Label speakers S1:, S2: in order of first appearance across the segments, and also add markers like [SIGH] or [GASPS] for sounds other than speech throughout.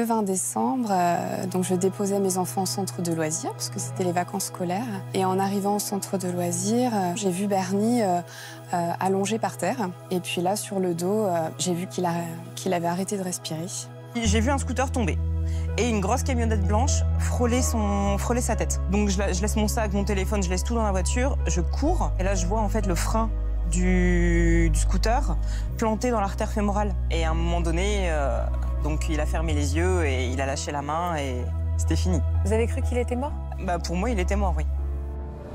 S1: Le 20 décembre, euh, donc je déposais mes enfants au centre de loisirs parce que c'était les vacances scolaires. Et en arrivant au centre de loisirs, euh, j'ai vu Bernie euh, allongé par terre. Et puis là, sur le dos, j'ai vu qu'il avait arrêté
S2: de respirer. J'ai vu un scooter tomber et une grosse camionnette blanche frôler, son, sa tête. Donc je, laisse mon sac, mon téléphone, je laisse tout dans la voiture, je cours et là je vois en fait le frein du, scooter planté dans l'artère fémorale. Et à un moment donné, donc il a fermé les yeux et il a lâché la main et c'était fini. Vous avez cru qu'il était mort Bah pour moi, il était mort, oui.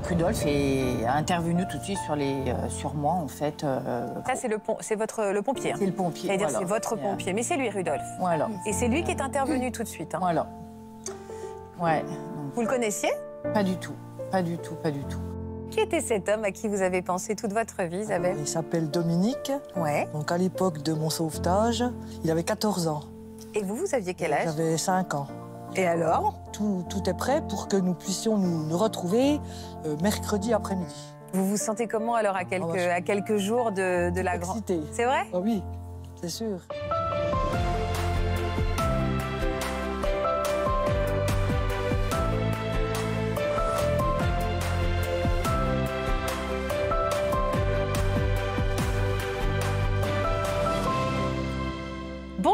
S3: Rudolf est intervenu tout de suite sur, les, euh, sur moi, en fait. Euh,
S4: ça, c'est le, votre, le pompier. C'est le pompier. c'est votre pompier. Mais c'est lui, Rudolf. Voilà. Et c'est lui qui est intervenu tout de suite. Hein. Voilà. Ouais. vous le connaissiez
S5: Pas du tout. Pas du tout, pas du tout.
S4: Qui était cet homme à qui vous
S5: avez pensé toute votre vie, Il s'appelle Dominique. Ouais. Donc à l'époque de mon sauvetage, il avait 14 ans. Et vous, vous saviez quel euh, âge J'avais 5 ans. Et alors tout, tout, est prêt pour que nous puissions nous, retrouver euh, mercredi après-midi. Vous vous sentez
S4: comment alors à quelques, ah bah, à quelques jours de, la grande C'est vrai ah Oui, c'est sûr.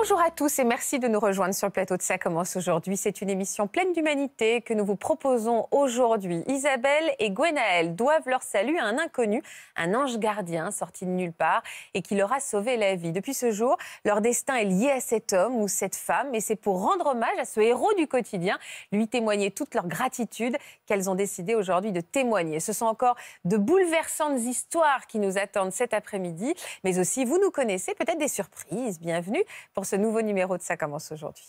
S4: Bonjour à tous et merci de nous rejoindre sur le plateau de Ça commence aujourd'hui. C'est une émission pleine d'humanité que nous vous proposons aujourd'hui. Isabelle et Gwenaël doivent leur salut à un inconnu, un ange gardien sorti de nulle part et qui leur a sauvé la vie. Depuis ce jour, leur destin est lié à cet homme ou cette femme et c'est pour rendre hommage à ce héros du quotidien, lui témoigner toute leur gratitude qu'elles ont décidé aujourd'hui de témoigner. Ce sont encore de bouleversantes histoires qui nous attendent cet après-midi, mais aussi vous nous connaissez peut-être des surprises. Bienvenue pour ce ce nouveau numéro de Ça commence aujourd'hui.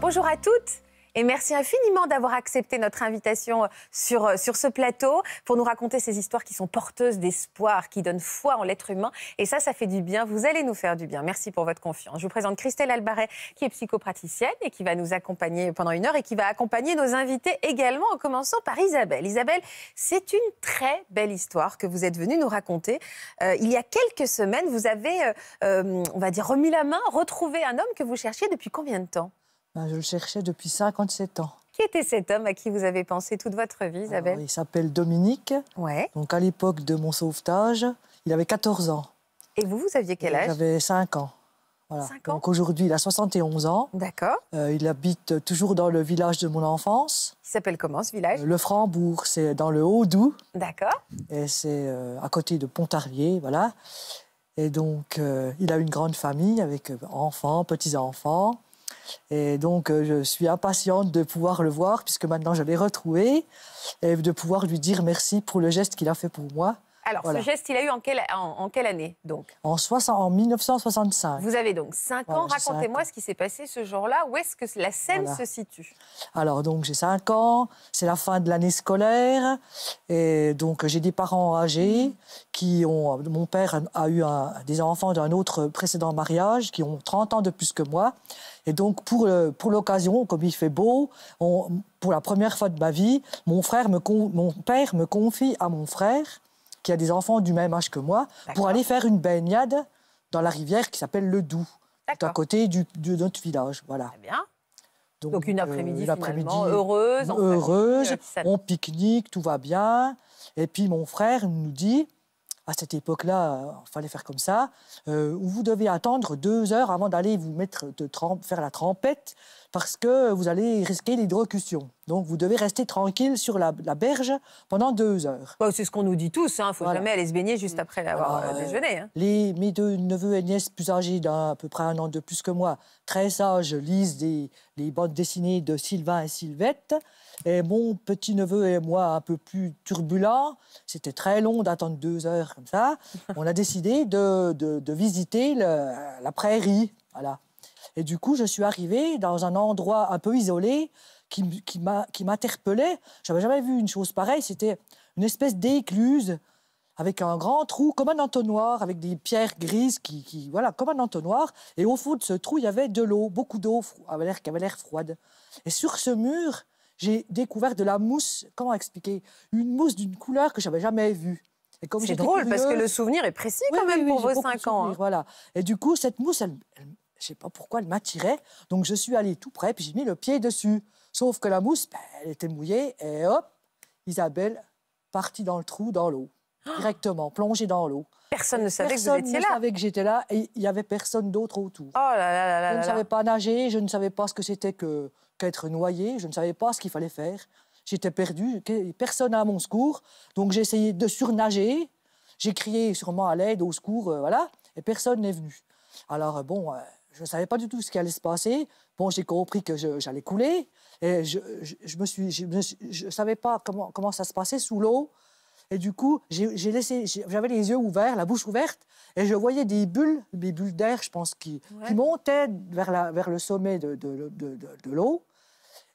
S4: Bonjour à toutes et merci infiniment d'avoir accepté notre invitation euh, euh, sur, ce plateau pour nous raconter ces histoires qui sont porteuses d'espoir, qui donnent foi en l'être humain. Et ça, ça fait du bien. Vous allez nous faire du bien. Merci pour votre confiance. Je vous présente Christelle Albaret, qui est psychopraticienne et qui va nous accompagner pendant une heure et qui va accompagner nos invités également, en commençant par Isabelle. Isabelle, c'est une très belle histoire que vous êtes venue nous raconter. Euh, il y a quelques semaines, vous avez, on va dire, remis la main, retrouvé un homme que vous cherchiez depuis combien de temps
S5: ben, je le cherchais depuis 57 ans.
S4: Qui était cet homme à qui vous avez pensé toute votre vie, Isabelle
S5: Il s'appelle Dominique. Ouais. Donc à l'époque de mon sauvetage, il avait 14 ans. Et vous, vous aviez quel âge J'avais 5 ans. ans Donc aujourd'hui, il a 71 ans. D'accord. Euh, il habite toujours dans le village de mon enfance. Il s'appelle comment ce village euh, Le Frambourg, c'est dans le Haut-Doubs. D'accord. Et c'est euh, à côté de Pontarlier, voilà. Et donc, il a une grande famille avec enfants, petits-enfants. Et donc, euh, je suis impatiente de pouvoir le voir, puisque maintenant je l'ai retrouvé, et de pouvoir lui dire merci pour le geste qu'il a fait pour moi. Alors, ce
S4: geste, il a eu en quelle, en, quelle année
S5: donc en, 60, en 1965. Vous avez donc
S4: 5 ans. Racontez-moi ce qui s'est passé ce jour-là. Où est-ce que la scène se situe
S5: Alors, donc, j'ai 5 ans. C'est la fin de l'année scolaire. Et donc, j'ai des parents âgés mhm. qui ont. Mon père a eu des enfants d'un autre précédent mariage qui ont 30 ans de plus que moi. Et donc, pour, euh, pour l'occasion, comme il fait beau, pour la première fois de ma vie, mon, frère me, mon père me confie à mon frère qui a des enfants du même âge que moi, pour aller faire une baignade dans la rivière qui s'appelle le Doubs, à côté de notre village. Voilà.
S4: Donc, une euh, après-midi heureuse.
S5: Heureuse, [LAUGHS] on pique-nique, tout va bien. Et puis mon frère nous dit, à cette époque-là, euh, il fallait faire comme ça, euh, où vous devez attendre deux heures avant d'aller vous mettre faire la trempette parce que vous allez risquer l'hydrocution. Donc vous devez rester tranquille sur la, la berge pendant deux heures.
S4: Bah, c'est ce qu'on nous dit tous, il hein. ne faut jamais aller se baigner juste mm. après avoir bah, euh, déjeuné. Hein.
S5: mes deux neveux et nièces plus âgés d'à peu près un an de plus que moi, très sages, lisent des, les bandes dessinées de Sylvain et Sylvette. Et mon petit-neveu et moi, un peu plus turbulents, c'était très long d'attendre deux heures comme ça, [LAUGHS] on a décidé de, visiter la prairie. Voilà. Et du coup, je suis arrivée dans un endroit un peu isolé qui, qui m'interpellait. Je n'avais jamais vu une chose pareille. C'était une espèce d'écluse avec un grand trou comme un entonnoir, avec des pierres grises qui, voilà, comme un entonnoir. Et au fond de ce trou, il y avait de l'eau, beaucoup d'eau, qui avait l'air froide. Et sur ce mur, j'ai découvert de la mousse, comment expliquer Une mousse d'une couleur que j'avais jamais vue. C'est drôle parce que le souvenir est précis quand même pour vos 5 ans. Hein. Voilà. Et du coup, cette mousse, elle, ne je sais pas pourquoi, elle m'attirait. Donc je suis allée tout près, puis j'ai mis le pied dessus. Sauf que la mousse, ben, elle était mouillée, et hop, Isabelle partie dans le trou, dans l'eau, oh directement, plongée dans l'eau. Personne ne savait que vous étiez là. savait que j'étais là, et il n'y avait personne d'autre autour. Oh
S4: je ne savais pas
S5: nager, je ne savais pas ce que c'était que qu'être noyé. Je ne savais pas ce qu'il fallait faire. J'étais perdu, personne à mon secours. Donc j'ai essayé de surnager. J'ai crié sûrement à l'aide, au secours, euh, voilà, et personne n'est venu. Alors bon, euh, je ne savais pas du tout ce qui allait se passer. Bon, j'ai compris que j'allais couler. Et je, ne me suis, je, savais pas comment, comment ça se passait sous l'eau. Et du coup, j'ai laissé, j'avais les yeux ouverts, la bouche ouverte, et je voyais des bulles, des bulles d'air, je pense, qui, montaient vers, la, vers le sommet de l'eau.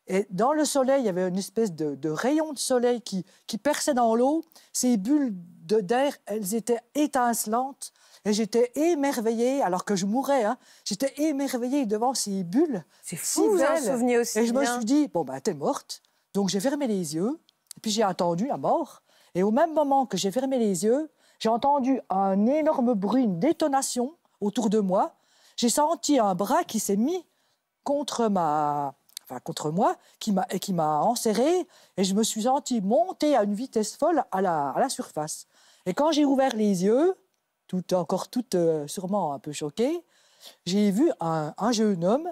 S5: Et dans le soleil, il y avait une espèce de, rayon de soleil qui, perçait dans l'eau. Ces bulles d'air, elles étaient étincelantes. Et j'étais émerveillée, alors que je mourais, hein, j'étais émerveillée devant ces bulles. C'est fou, si en souvenez aussi. Et je me suis dit, bon, ben, t'es morte. Donc, j'ai fermé les yeux, et puis j'ai attendu la mort. Et au même moment que j'ai fermé les yeux, j'ai entendu un énorme bruit, une détonation autour de moi. J'ai senti un bras qui s'est mis contre ma, contre moi, qui m'a, et qui m'a enserré, et je me suis senti monter à une vitesse folle à la, surface. Et quand j'ai ouvert les yeux, tout, encore toute euh, sûrement un peu choquée, j'ai vu un, jeune homme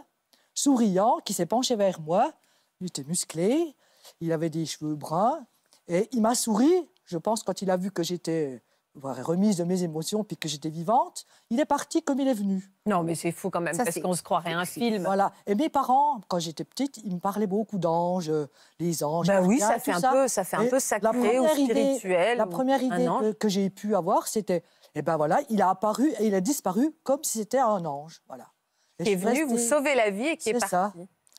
S5: souriant qui s'est penché vers moi. Il était musclé, il avait des cheveux bruns, et il m'a souri, je pense, quand il a vu que j'étais remise de mes émotions, puis que j'étais vivante, il est parti comme il est venu. Non, mais c'est fou quand même, parce qu'on se croirait un film. Voilà. Et mes parents, quand j'étais petite, ils me parlaient beaucoup d'anges, euh, les anges. Ben oui, ça fait, un ça. Peu, ça fait un peu sacré ou spirituel. La première idée que, j'ai pu avoir, c'était, eh ben voilà, il a apparu et il a disparu comme si c'était un ange. Voilà. qui est venu vous sauver la vie et qui est, parti. C'est Ça.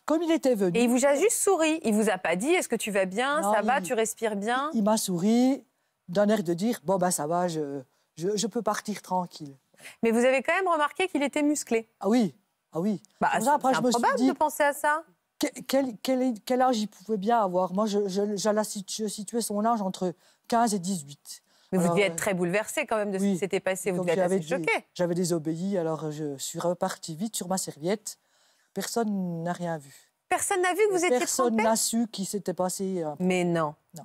S5: Comme il était venu. Et il vous a juste souri. Il vous a pas dit, est-ce que tu vas bien, ça va, tu respires bien. il m'a souri d'un air de dire bon ben ça va, je, peux partir tranquille. Mais vous avez quand même remarqué qu'il était musclé. Ah oui, ah oui. Bah, c'est improbable dit, de penser à ça. Quel, âge il pouvait bien avoir Moi, je, je, situais son âge entre 15 et 18. Mais vous deviez euh, être
S4: très bouleversé quand même de ce qui s'était passé. Vous deviez être choqué.
S5: J'avais désobéi, alors je suis reparti vite sur ma serviette. Personne n'a rien vu. Personne n'a vu que vous étiez Personne n'a su qui s'était passé. Mais non. Non.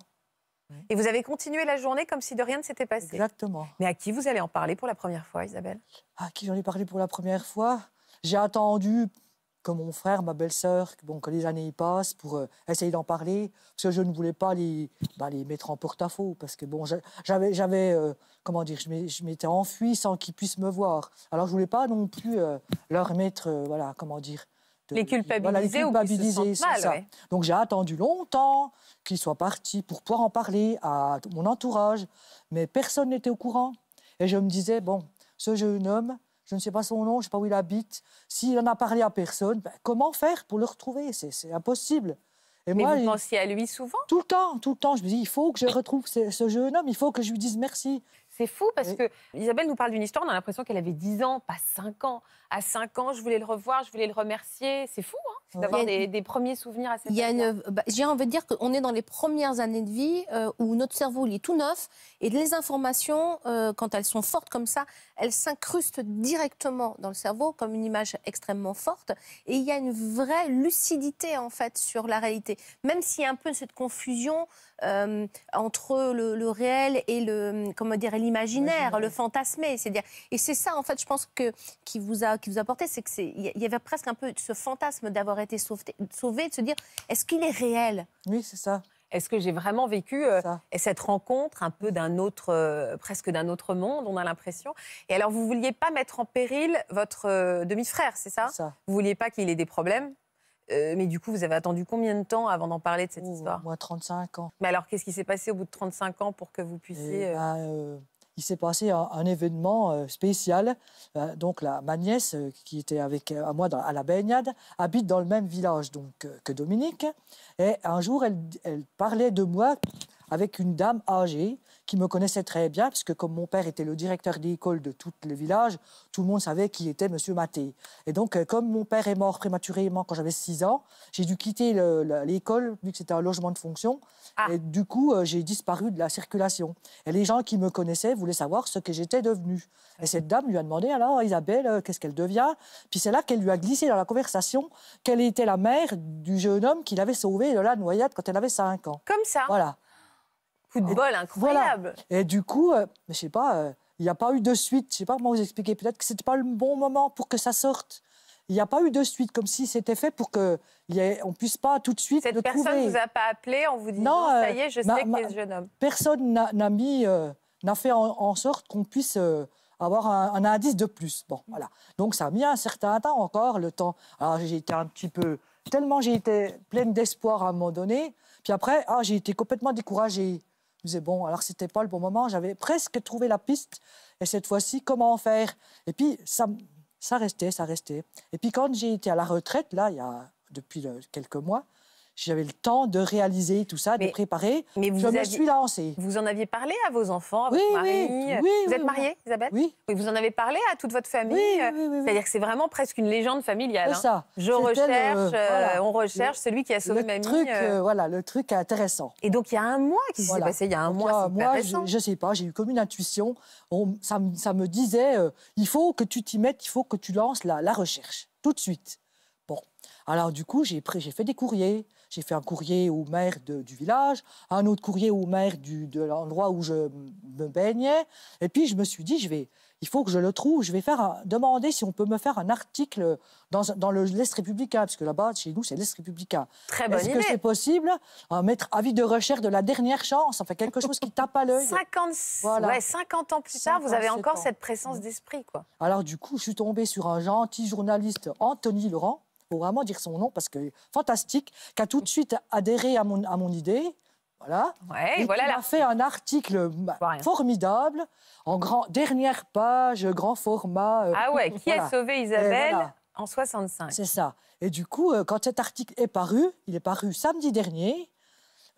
S4: Et vous avez continué la journée comme si de rien ne s'était passé. Exactement. Mais à qui vous allez en parler pour la première fois,
S5: Isabelle À qui j'en ai parlé pour la première fois J'ai attendu que mon frère, ma belle-sœur, bon, que les années y passent pour euh, essayer d'en parler, parce que je ne voulais pas les, bah, les mettre en porte-à-faux, parce que bon, j'avais, j'avais euh, comment dire, je m'étais enfui sans qu'ils puissent me voir. Alors je voulais pas non plus euh, leur mettre, voilà, comment dire, les culpabiliser, ou culpabiliser ça. Donc j'ai attendu longtemps qu'il soit parti pour pouvoir en parler à mon entourage, mais personne n'était au courant. Et je me disais, bon, ce jeune homme, je ne sais pas son nom, je ne sais pas où il habite, s'il en a parlé à personne, ben, comment faire pour le retrouver C'est impossible. Et moi, vous pensiez à lui souvent Tout le temps, tout le temps. Je me dis, il faut que je retrouve ce, jeune homme, il faut que je lui dise merci. C'est fou parce que Isabelle nous parle d'une histoire, on a l'impression
S4: qu'elle avait 10 ans, pas 5 ans à 5 ans, je voulais le revoir, je voulais le remercier. C'est fou, hein, d'avoir des,
S6: premiers souvenirs à cette il y a bah, J'ai envie de dire qu'on est dans les premières années de vie euh, où notre cerveau il est tout neuf et les informations, euh, quand elles sont fortes comme ça, elles s'incrustent directement dans le cerveau comme une image extrêmement forte. Et il y a une vraie lucidité en fait sur la réalité, même s'il y a un peu cette confusion euh, entre le, réel et le comment dire l'imaginaire, le fantasmé. C'est-à-dire, et c'est ça en fait, je pense que qui vous a qui vous apportait, c'est qu'il y avait presque un peu ce fantasme d'avoir été sauvé, de se dire est-ce qu'il est réel Oui, c'est ça. Est-ce que j'ai vraiment vécu euh,
S4: cette rencontre un peu d'un autre, euh, presque d'un autre monde, on a l'impression. Et alors, vous vouliez pas mettre en péril votre euh, demi-frère, c'est ça, ça, Vous vouliez pas qu'il ait des problèmes mais du coup, vous avez attendu combien de temps avant d'en parler de cette histoire Moi, 35 ans. Mais alors, qu'est-ce qui s'est passé au bout de 35 ans pour que vous puissiez... Eh
S5: ben, il s'est passé un, événement euh, spécial. Euh, donc ma nièce, euh, qui était avec à moi à la baignade, habite dans le même village que Dominique. Et un jour, elle parlait de moi avec une dame âgée qui me connaissait très bien, puisque comme mon père était le directeur d'école de tout le village, tout le monde savait qui était Monsieur Maté. Et donc, euh, comme mon père est mort prématurément quand j'avais 6 ans, j'ai dû quitter l'école, vu que c'était un logement de fonction. Ah. Et du coup, euh, j'ai disparu de la circulation. Et les gens qui me connaissaient voulaient savoir ce que j'étais devenu. Et cette dame lui a demandé, alors, Isabelle, euh, qu'est-ce qu'elle devient Puis c'est là qu'elle lui a glissé dans la conversation qu'elle était la mère du jeune homme qui l'avait sauvé de la noyade quand elle avait 5 ans. Comme ça Voilà incroyable. Et du coup, euh, je sais pas, euh, il n'y a pas eu de suite. Je sais pas comment vous expliquer. Peut-être que c'était pas le bon moment pour que ça sorte. Il n'y a pas eu de suite, comme si c'était fait pour qu'on ne puisse pas tout de suite Cette personne ne vous a
S4: pas appelé en vous disant non, ça y est, je euh, sais que ce jeune
S5: homme ». Personne n'a mis, n'a fait en, sorte qu'on puisse avoir un, indice de plus. Bon, voilà. Donc ça a mis un certain temps encore, le temps. Alors j'ai été un petit peu, tellement j'ai été pleine d'espoir à un moment donné, puis après, ah, j'ai été complètement découragée me disais, bon, alors c'était pas le bon moment, j'avais presque trouvé la piste, et cette fois-ci, comment faire Et puis, ça, ça restait, ça restait. Et puis, quand j'ai été à la retraite, là, il y a depuis euh, quelques mois, j'avais le temps de réaliser tout ça, de préparer. Mais vous je me suis lancée. Vous en aviez parlé à vos enfants, à votre mari euh, oui, Vous êtes mariée,
S4: Isabelle Oui. Vous en avez parlé à toute votre famille euh, C'est-à-dire que c'est vraiment presque une légende familiale. C'est hein. ça. Je recherche, euh, on recherche celui qui a sauvé ma vie.
S5: voilà, le truc intéressant. Et donc, il y a un mois, qui s'est passé Il y a un mois, moi, je, ne sais pas, j'ai eu comme une intuition. ça, ça, me disait, il faut que tu t'y mettes, il faut que tu lances la recherche, tout de suite. Alors du coup, j'ai fait des courriers. J'ai fait un courrier au maire du village, un autre courrier au maire de l'endroit où je me baignais. Et puis je me suis dit, il faut que je le trouve. Je vais faire demander si on peut me faire un article dans, le l'Est républicain, parce que là-bas, chez nous, c'est l'Est républicain. Très bonne Est-ce que c'est possible euh, Mettre avis de recherche de la dernière chance, enfin quelque chose qui tape à l'œil.
S4: 50, ans plus tard, vous avez encore cette présence d'esprit. quoi.
S5: Alors du coup, je suis tombée sur un gentil journaliste, Anthony Laurent, pour vraiment dire son nom parce que fantastique, qui a tout de suite adhéré à mon, à mon idée. Voilà. voilà il a fait un article bah, formidable, en grand, dernière page, grand format. Euh, ah ouais, qui a sauvé Isabelle en 65 C'est ça. Et du coup, euh, quand cet article est paru, il est paru samedi dernier.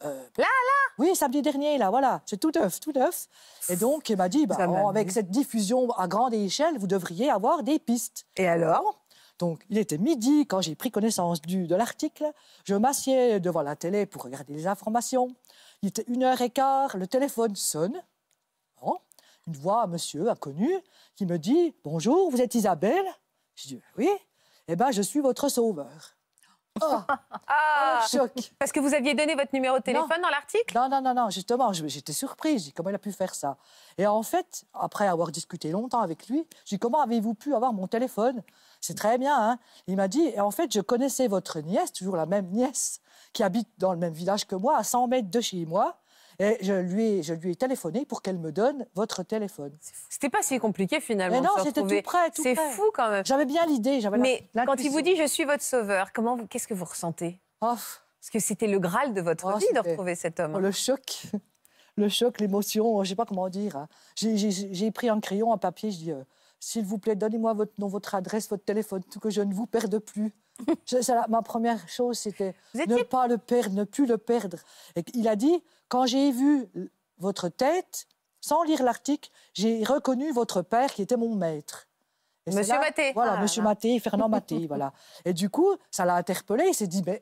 S5: Euh, là, là Oui, samedi dernier, là, voilà. C'est tout neuf, tout neuf. Et donc, il m'a dit, bah, oh, avec cette diffusion à grande échelle, vous devriez avoir des pistes. Et alors donc, il était midi quand j'ai pris connaissance de l'article. Je m'assieds devant la télé pour regarder les informations. Il était une heure et quart, le téléphone sonne. une voix, un monsieur inconnu, qui me dit Bonjour, vous êtes Isabelle Je dis Oui, eh ben, je suis votre sauveur.
S4: Oh. ah, oh, choc. Parce que vous aviez donné votre numéro de téléphone
S5: dans l'article Non, non, non, non, justement, j'étais surprise. comment il a pu faire ça Et en fait, après avoir discuté longtemps avec lui, j'ai dit, comment avez-vous pu avoir mon téléphone C'est très bien, hein Il m'a dit, et en fait, je connaissais votre nièce, toujours la même nièce, qui habite dans le même village que moi, à 100 mètres de chez moi. Et je lui, je lui ai téléphoné pour qu'elle me donne votre téléphone. C'était pas si compliqué finalement. Mais non, c'était tout prêt. c'est fou
S4: quand même. J'avais bien l'idée. J'avais Mais quand il vous dit je suis votre sauveur, comment qu'est-ce que vous ressentez oh. Parce que c'était le graal de votre oh, vie de retrouver cet homme. Oh, le choc. [LAUGHS]
S5: Le choc, l'émotion, je sais pas comment dire. Hein. J'ai pris un crayon, un papier, je dis euh, s'il vous plaît, donnez-moi votre nom, votre adresse, votre téléphone, tout que je ne vous perde plus. [LAUGHS] ma première chose, c'était ne pas le perdre, ne plus le perdre. Et il a dit, quand j'ai vu votre tête, sans lire l'article, j'ai reconnu votre père qui était mon maître. monsieur Voilà, ah, Monsieur Maté, Fernand Maté, voilà. [LAUGHS] Et du coup, ça l'a interpellé, il s'est dit, mais ben,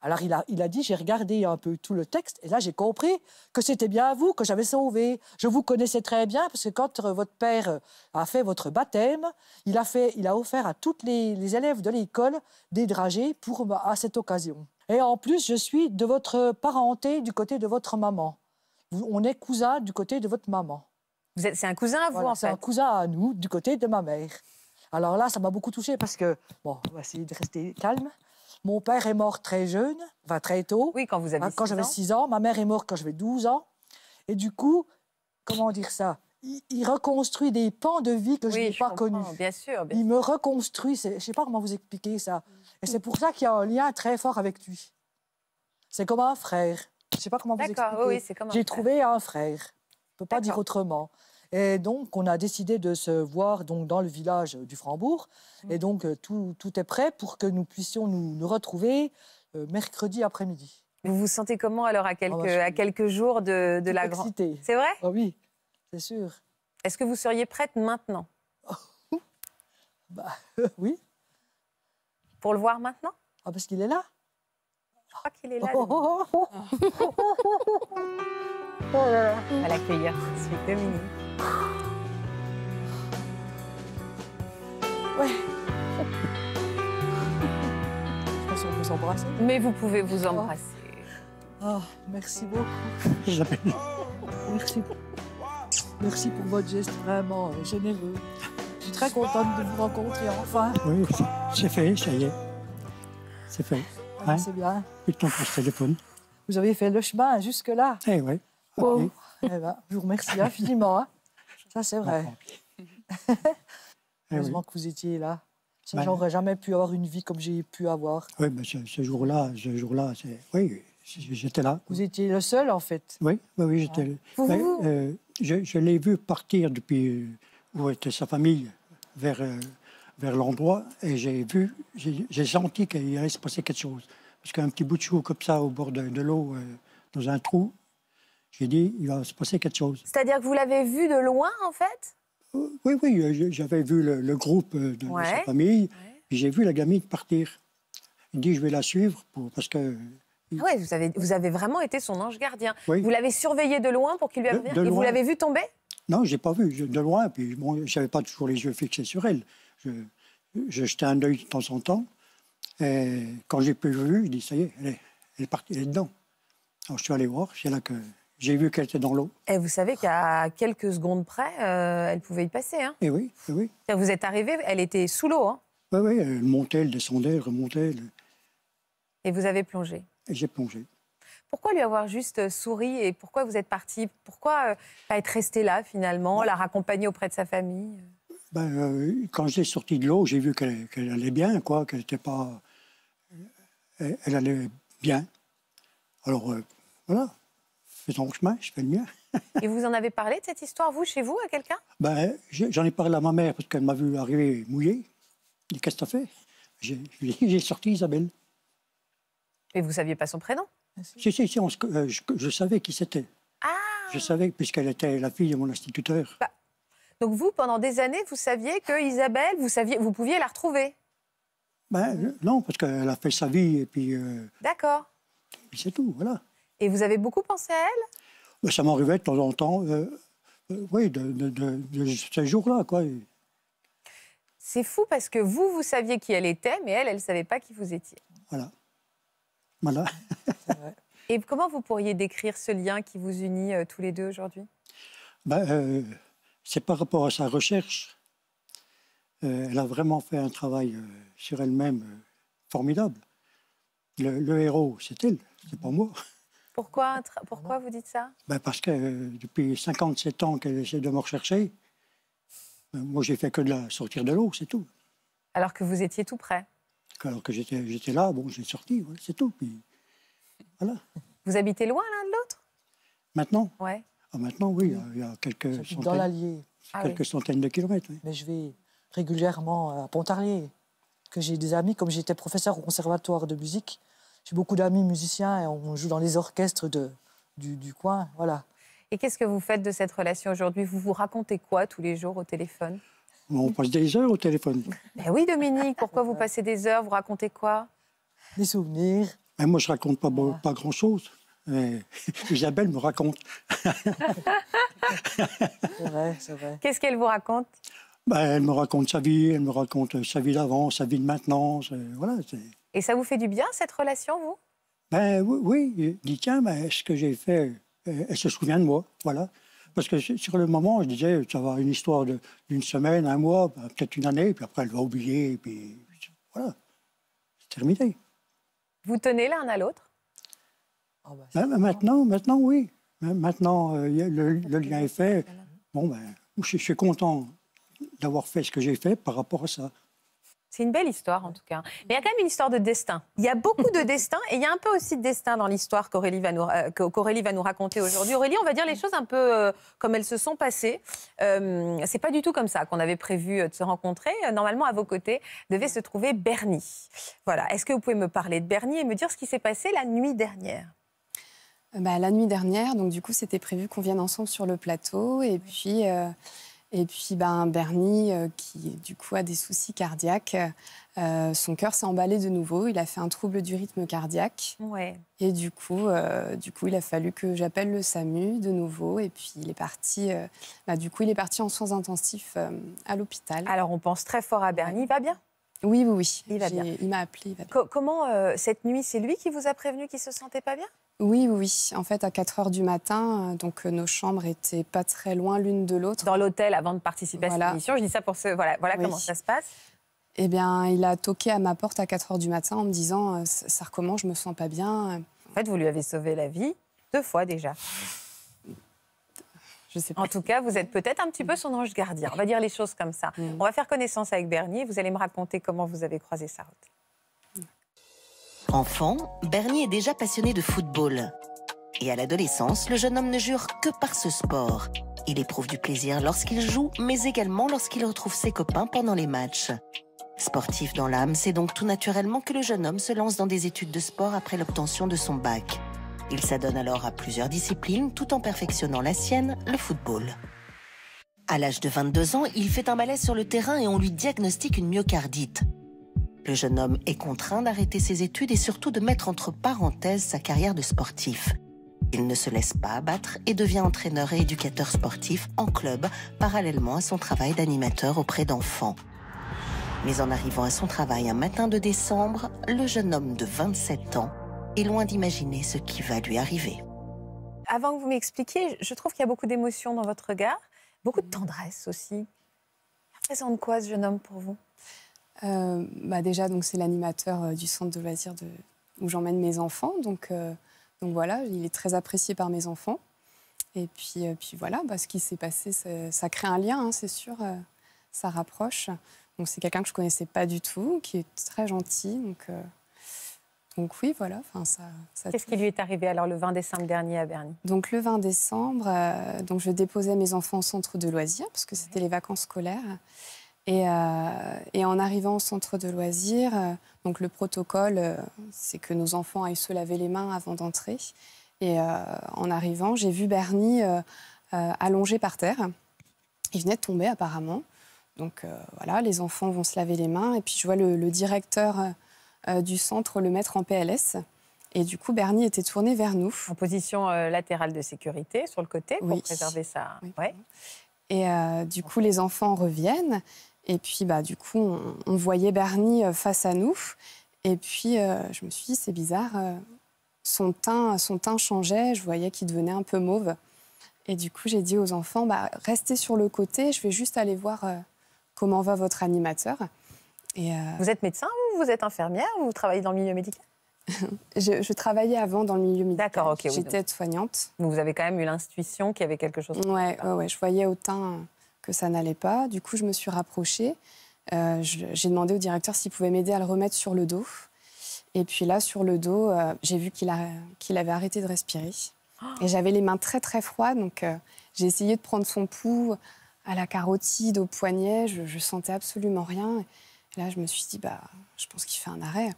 S5: alors il a, il a dit, j'ai regardé un peu tout le texte et là j'ai compris que c'était bien à vous que j'avais sauvé. Je vous connaissais très bien parce que quand euh, votre père euh, a fait votre baptême, il a, fait, il a offert à tous les, élèves de l'école des dragées pour, bah, à cette occasion. Et en plus, je suis de votre parenté du côté de votre maman. On est cousins du côté de votre maman. Vous êtes, c'est un cousin à vous en fait. C'est un cousin à nous du côté de ma mère. Alors là, ça m'a beaucoup touchée parce que bon, on va essayer de rester calme. Mon père est mort très jeune, va très tôt. Oui, quand vous Quand j'avais 6 ans. Ma mère est morte quand j'avais 12 ans. Et du coup, comment dire ça il, reconstruit des pans de vie que je n'ai pas connus. Bien Il me reconstruit. Je ne sais pas comment vous expliquer ça. Et c'est pour ça qu'il y a un lien très fort avec lui. C'est comme un frère. Je ne sais pas comment vous expliquer. J'ai trouvé un frère. Je ne peux pas dire autrement. Et donc, on a décidé de se voir donc, dans le village du Frambourg. Et mmh. donc, euh, tout, est prêt pour que nous puissions nous, retrouver euh, mercredi après-midi.
S4: Vous vous sentez comment alors à quelques, ah bah, à quelques
S5: jours de,
S7: la grande...
S4: C'est vrai ah Oui, c'est sûr. Est-ce que vous seriez prête maintenant [LAUGHS] Bah
S5: [LAUGHS] oui. Pour le voir maintenant Ah parce qu'il est là Je crois qu'il est là. Oh, oh, oh,
S2: oh. [LAUGHS] l'accueillir c'est Ouais.
S5: Je pense qu'on peut s'embrasser. Mais vous pouvez vous oh. embrasser. Oh, merci beaucoup. Merci. Merci pour votre geste vraiment euh, généreux. Je suis très contente de vous rencontrer enfin.
S7: Oui, c'est fait, ça y est. C'est fait.
S5: Ah, ben, c'est bien.
S7: Plus de temps pour ce téléphone.
S5: Vous avez fait le chemin jusque-là. Eh oui. Eh ben, je vous remercie infiniment. Hein. Ça, c'est vrai.
S7: [LAUGHS] Heureusement eh
S5: que vous étiez là. Sinon, bah, j'aurais jamais pu avoir une vie comme j'ai pu avoir.
S7: Oui, mais ce, jour-là, ce jour-là, c'est, oui, j'étais là. Vous étiez le seul, en fait. Oui, oui, j'étais. le seul. vous... Euh, je, l'ai vu partir depuis euh, où était sa famille vers euh, vers l'endroit et j'ai vu, j'ai senti qu'il allait se passer quelque chose. Parce qu'un petit bout de chou comme ça au bord de, l'eau, dans un trou, j'ai dit, il va se passer quelque chose.
S4: C'est-à-dire que vous l'avez vu de loin, en fait
S7: euh, Oui, oui, euh, j'avais vu le, groupe euh, de, sa famille, j'ai vu la gamine partir. Il dit, je vais la suivre pour, parce que
S4: ah ouais, vous avez, vous avez vraiment été son ange gardien. Vous l'avez surveillé de loin pour qu'il lui arrive Et vous l'avez vu tomber
S7: Non, je n'ai pas vu, de loin. Puis bon, je n'avais pas toujours les yeux fixés sur elle. Je, jetais un œil de temps en temps. Et quand j'ai plus vu, je dis ça y est, elle est, elle est partie, elle est dedans. Alors je suis allé voir, c'est là que j'ai vu qu'elle était dans l'eau.
S4: Et vous savez qu'à quelques secondes près, euh, elle pouvait y passer. Hein
S7: et eh oui, et eh oui.
S4: Vous êtes arrivé, elle était sous l'eau. Hein
S7: oui, oui, elle montait, elle descendait, elle remontait. Et vous avez plongé j'ai plongé.
S4: Pourquoi lui avoir juste souri et pourquoi vous êtes parti Pourquoi euh, pas être resté là finalement, bah la raccompagner auprès de sa famille
S7: ben, euh, Quand j'ai sorti de l'eau, j'ai vu qu'elle allait bien, quoi, qu'elle n'était pas. Euh, elle, allait bien. Alors, voilà fais son chemin, je fais le mien.
S4: Et vous en avez parlé de cette histoire, vous, chez vous, à quelqu'un
S7: ben, J'en ai parlé à ma mère parce qu'elle m'a vu arriver mouillée. Et qu'est-ce que t'as fait J'ai sorti Isabelle.
S4: Et vous ne saviez pas son prénom
S7: Si, si, si euh, je, savais qui c'était. Ah Je savais, puisqu'elle était la fille de mon instituteur. Bah,
S4: donc vous, pendant des années, vous saviez que Isabelle, vous, saviez, vous pouviez la retrouver
S7: ben, Non, parce qu'elle a fait sa vie et puis... Euh, D'accord. c'est tout, voilà. Et vous avez beaucoup pensé à elle bah, Ça m'arrivait de temps en temps, euh, euh, oui, de, ces jours-là,
S4: C'est fou parce que vous, vous saviez qui elle était, mais elle, elle ne savait pas qui vous étiez.
S7: Voilà. Voilà.
S4: Et comment vous pourriez décrire ce lien qui vous unit euh,
S7: tous les deux aujourd'hui bah, C'est par rapport à sa recherche. elle a vraiment fait un travail sur elle-même formidable. Le, héros, c'est elle, c'est pas moi.
S4: Pourquoi, pourquoi vous dites ça
S7: ben, Parce que euh, depuis 57 ans qu'elle essaie de me rechercher, ben, moi j'ai fait que de la sortir de l'eau, c'est tout. Alors que vous étiez tout près Alors que j'étais là, bon, j'ai sorti, c'est tout. Puis, voilà.
S4: Vous habitez loin l'un
S7: de l'autre Maintenant ouais. Ah, maintenant, oui, il y a quelques, centaines, dans l'Allier. Ah quelques centaines de kilomètres. Mais je vais
S5: régulièrement à Pontarlier, que j'ai des amis, comme j'étais professeur au conservatoire de musique, j'ai beaucoup d'amis musiciens et on joue dans les orchestres de, du, coin. Voilà.
S4: Et qu'est-ce que vous faites de cette relation aujourd'hui Vous vous racontez quoi tous les jours au téléphone
S7: On passe des heures au téléphone.
S4: Ben oui, Dominique, pourquoi vous passez des heures Vous racontez quoi
S7: Des souvenirs. moi, je raconte pas, pas grand-chose. [LAUGHS] Isabelle me raconte. c'est vrai,
S4: c'est vrai. Qu'est-ce qu'elle vous raconte
S7: ben, Elle me raconte sa vie, elle me raconte sa vie d'avant, sa vie de maintenant. Voilà, c'est...
S4: Et ça vous fait du bien, cette relation, vous
S7: Ben oui, oui. dis tiens, ben, ce que j'ai fait, euh, elle se souvient de moi, voilà. Parce que sur le moment, je disais, ça va être une histoire d'une semaine, un mois, ben, peut-être une année, puis après, elle va oublier, puis voilà. C'est terminé.
S4: Vous tenez l'un à l'autre
S7: oh, ben, Maintenant, maintenant, oui. Maintenant, euh, le, lien est fait. Bon, ben, je suis content d'avoir fait ce que j'ai fait par rapport à ça.
S4: C'est une belle histoire en tout cas. Mais il y a quand même une histoire de destin. Il y a beaucoup de destin et il y a un peu aussi de destin dans l'histoire qu'Aurélie va, euh, va, nous raconter aujourd'hui. Aurélie, on va dire les choses un peu euh, comme elles se sont passées. Euh, c'est pas du tout comme ça qu'on avait prévu euh, de se rencontrer. Normalement, à vos côtés devait se trouver Bernie. Voilà. Est-ce que vous pouvez me parler de Bernie et me dire ce qui s'est passé la nuit
S1: dernière bah, La nuit dernière, donc du coup, c'était prévu qu'on vienne ensemble sur le plateau et puis. Et puis ben, Bernie, euh, qui du coup a des soucis cardiaques, euh, son cœur s'est emballé de nouveau. Il a fait un trouble du rythme cardiaque. Ouais. Et du coup, euh, du coup, il a fallu que j'appelle le SAMU de nouveau. Et puis il est parti. Bah, du coup, il est parti en soins intensifs à l'hôpital. Alors on pense très fort à Bernie. Il va bien. Oui, oui, oui. Il va bien. Il m'a appelé. Il va bien. comment cette
S4: nuit, c'est lui qui vous a prévenu qu'il se sentait pas bien
S1: oui, oui. En fait, à 4 heures du matin, euh, donc euh, nos chambres étaient pas très loin l'une de l'autre. Dans l'hôtel, avant de participer à cette émission,
S4: je dis ça pour ce. Voilà, voilà comment ça se passe.
S1: Eh bien, il a toqué à ma porte à 4 heures du matin en me disant euh, Ça recommence, je me sens pas bien.
S4: En fait, vous lui avez sauvé la vie deux fois déjà. Je sais pas. En tout cas, vous êtes peut-être un petit peu son ange gardien. On va dire les choses comme ça. On va faire connaissance avec Bernier. Vous allez me raconter comment vous avez croisé sa route.
S8: Enfant, Bernier est déjà passionné de football. Et à l'adolescence, le jeune homme ne jure que par ce sport. Il éprouve du plaisir lorsqu'il joue, mais également lorsqu'il retrouve ses copains pendant les matchs. Sportif dans l'âme, c'est donc tout naturellement que le jeune homme se lance dans des études de sport après l'obtention de son bac. Il s'adonne alors à plusieurs disciplines tout en perfectionnant la sienne, le football. À l'âge de 22 ans, il fait un malaise sur le terrain et on lui diagnostique une myocardite. Le jeune homme est contraint d'arrêter ses études et surtout de mettre entre parenthèses sa carrière de sportif. Il ne se laisse pas abattre et devient entraîneur et éducateur sportif en club, parallèlement à son travail d'animateur auprès d'enfants. Mais en arrivant à son travail un matin de décembre, le jeune homme de 27 ans est loin d'imaginer ce qui va lui arriver. Avant que vous m'expliquiez,
S1: je trouve qu'il y a beaucoup d'émotion dans votre regard, beaucoup de mmh. tendresse aussi. Il représente quoi ce jeune homme pour vous euh, bah Déjà, donc, c'est l'animateur euh, du centre de loisirs de, où j'emmène mes enfants. Donc, euh, donc voilà, il est très apprécié par mes enfants. Et puis, puis voilà, bah, ce qui s'est passé, ça, crée un lien, hein, c'est sûr. ça rapproche. Donc c'est quelqu'un que je connaissais pas du tout, qui est très gentil. Donc, donc oui, voilà. Enfin, ça, Qu'est-ce qui lui
S4: est arrivé alors le 20 décembre dernier à Berne
S1: Donc le 20 décembre, donc je déposais mes enfants au centre de loisirs parce que mhm. c'était les vacances scolaires. Euh, et, en arrivant au centre de loisirs, euh, donc le protocole, euh, c'est que nos enfants aillent se laver les mains avant d'entrer. Et en arrivant, j'ai vu Bernie allongé par terre. Il venait de tomber apparemment. Donc voilà, les enfants vont se laver les mains. Et puis je vois le, directeur du centre le mettre en PLS. Et du coup, Bernie était tourné vers nous. En position latérale de sécurité, sur le côté, pour préserver ça. Ouais. Et du coup, les enfants reviennent. Et puis, bah, du coup, on, voyait Bernie euh, face à nous. Et puis, euh, je me suis dit, c'est bizarre. Euh, son teint, son teint changeait. Je voyais qu'il devenait un peu mauve. Et du coup, j'ai dit aux enfants, bah, restez sur le côté. Je vais juste aller voir comment va votre animateur. Et, Vous êtes médecin ou vous êtes infirmière ou vous travaillez dans le milieu médical [LAUGHS] je, travaillais avant dans le milieu médical. D'accord, ok. J'étais oui, soignante Vous avez quand même eu l'intuition qu'il y avait quelque chose. Oui, ouais, ouais, je voyais au teint que ça n'allait pas. Du coup, je me suis rapprochée. Euh, j'ai demandé au directeur s'il pouvait m'aider à le remettre sur le dos. Et puis là, sur le dos, euh, j'ai vu qu'il avait arrêté de respirer. Oh. Et j'avais les mains très très froides, donc euh, j'ai essayé de prendre son pouls à la carotide, au poignet. Je, ne sentais absolument rien. là, je me suis dit, bah, je pense qu'il fait un arrêt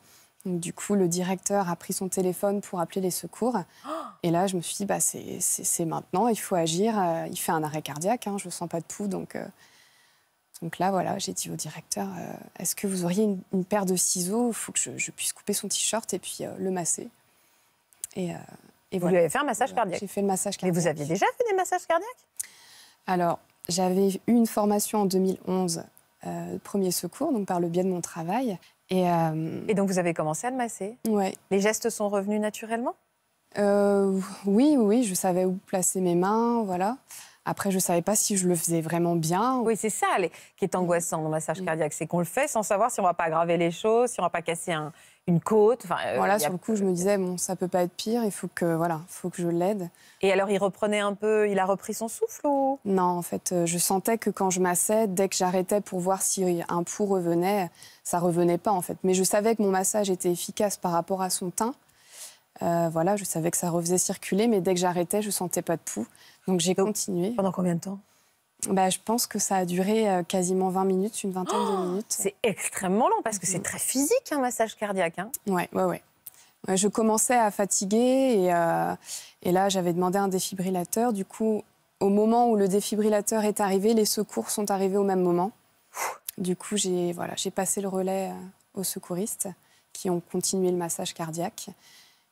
S1: du coup, le directeur a pris son téléphone pour appeler les secours. Oh et là, je me suis dit, bah, c'est maintenant, il faut agir. Euh, il fait un arrêt cardiaque, hein, je ne sens pas de pouls. Euh, donc, là, voilà, j'ai dit au directeur, euh, est-ce que vous auriez une, paire de ciseaux Il faut que je, puisse couper son t-shirt et puis le masser. Et, Vous lui avez fait un massage cardiaque J'ai fait le massage cardiaque. Mais vous aviez déjà fait des massages cardiaques Alors, j'avais eu une formation en 2011 premier secours, donc par le biais de mon travail. Euh, Et, donc vous avez
S4: commencé à le masser
S1: Ouais. Les gestes sont revenus naturellement euh, Oui, oui, je savais où placer mes mains, voilà. Après, je ne savais pas si je le faisais vraiment bien. Oui, c'est ça qui est angoissant dans le
S4: massage mm. cardiaque, c'est qu'on le fait sans savoir si on ne va pas aggraver les choses, si on ne va pas casser un, une côte. Euh, voilà, sur le
S1: coup, je me disais, bon, ça peut pas être pire, il faut que, voilà, faut que je l'aide. Et alors, il reprenait un peu, il a repris son souffle Non, en fait, euh, je sentais que quand je massais, dès que j'arrêtais pour voir si un pouls revenait, ça revenait pas, en fait. Mais je savais que mon massage était efficace par rapport à son teint. Euh, voilà, je savais que ça refaisait circuler, mais dès que j'arrêtais, je sentais pas de pouls. Donc j'ai continué. Pendant combien de temps bah, je pense que ça a duré euh, quasiment 20 minutes, une vingtaine de oh, minutes. C'est extrêmement long parce que c'est mm. très physique un massage cardiaque. Hein ouais, ouais, ouais. je commençais à fatiguer et, euh, et là j'avais demandé un défibrillateur. Du coup, au moment où le défibrillateur est arrivé, les secours sont arrivés au même moment. Du coup, j'ai voilà, passé le relais euh, aux secouristes qui ont continué le massage cardiaque.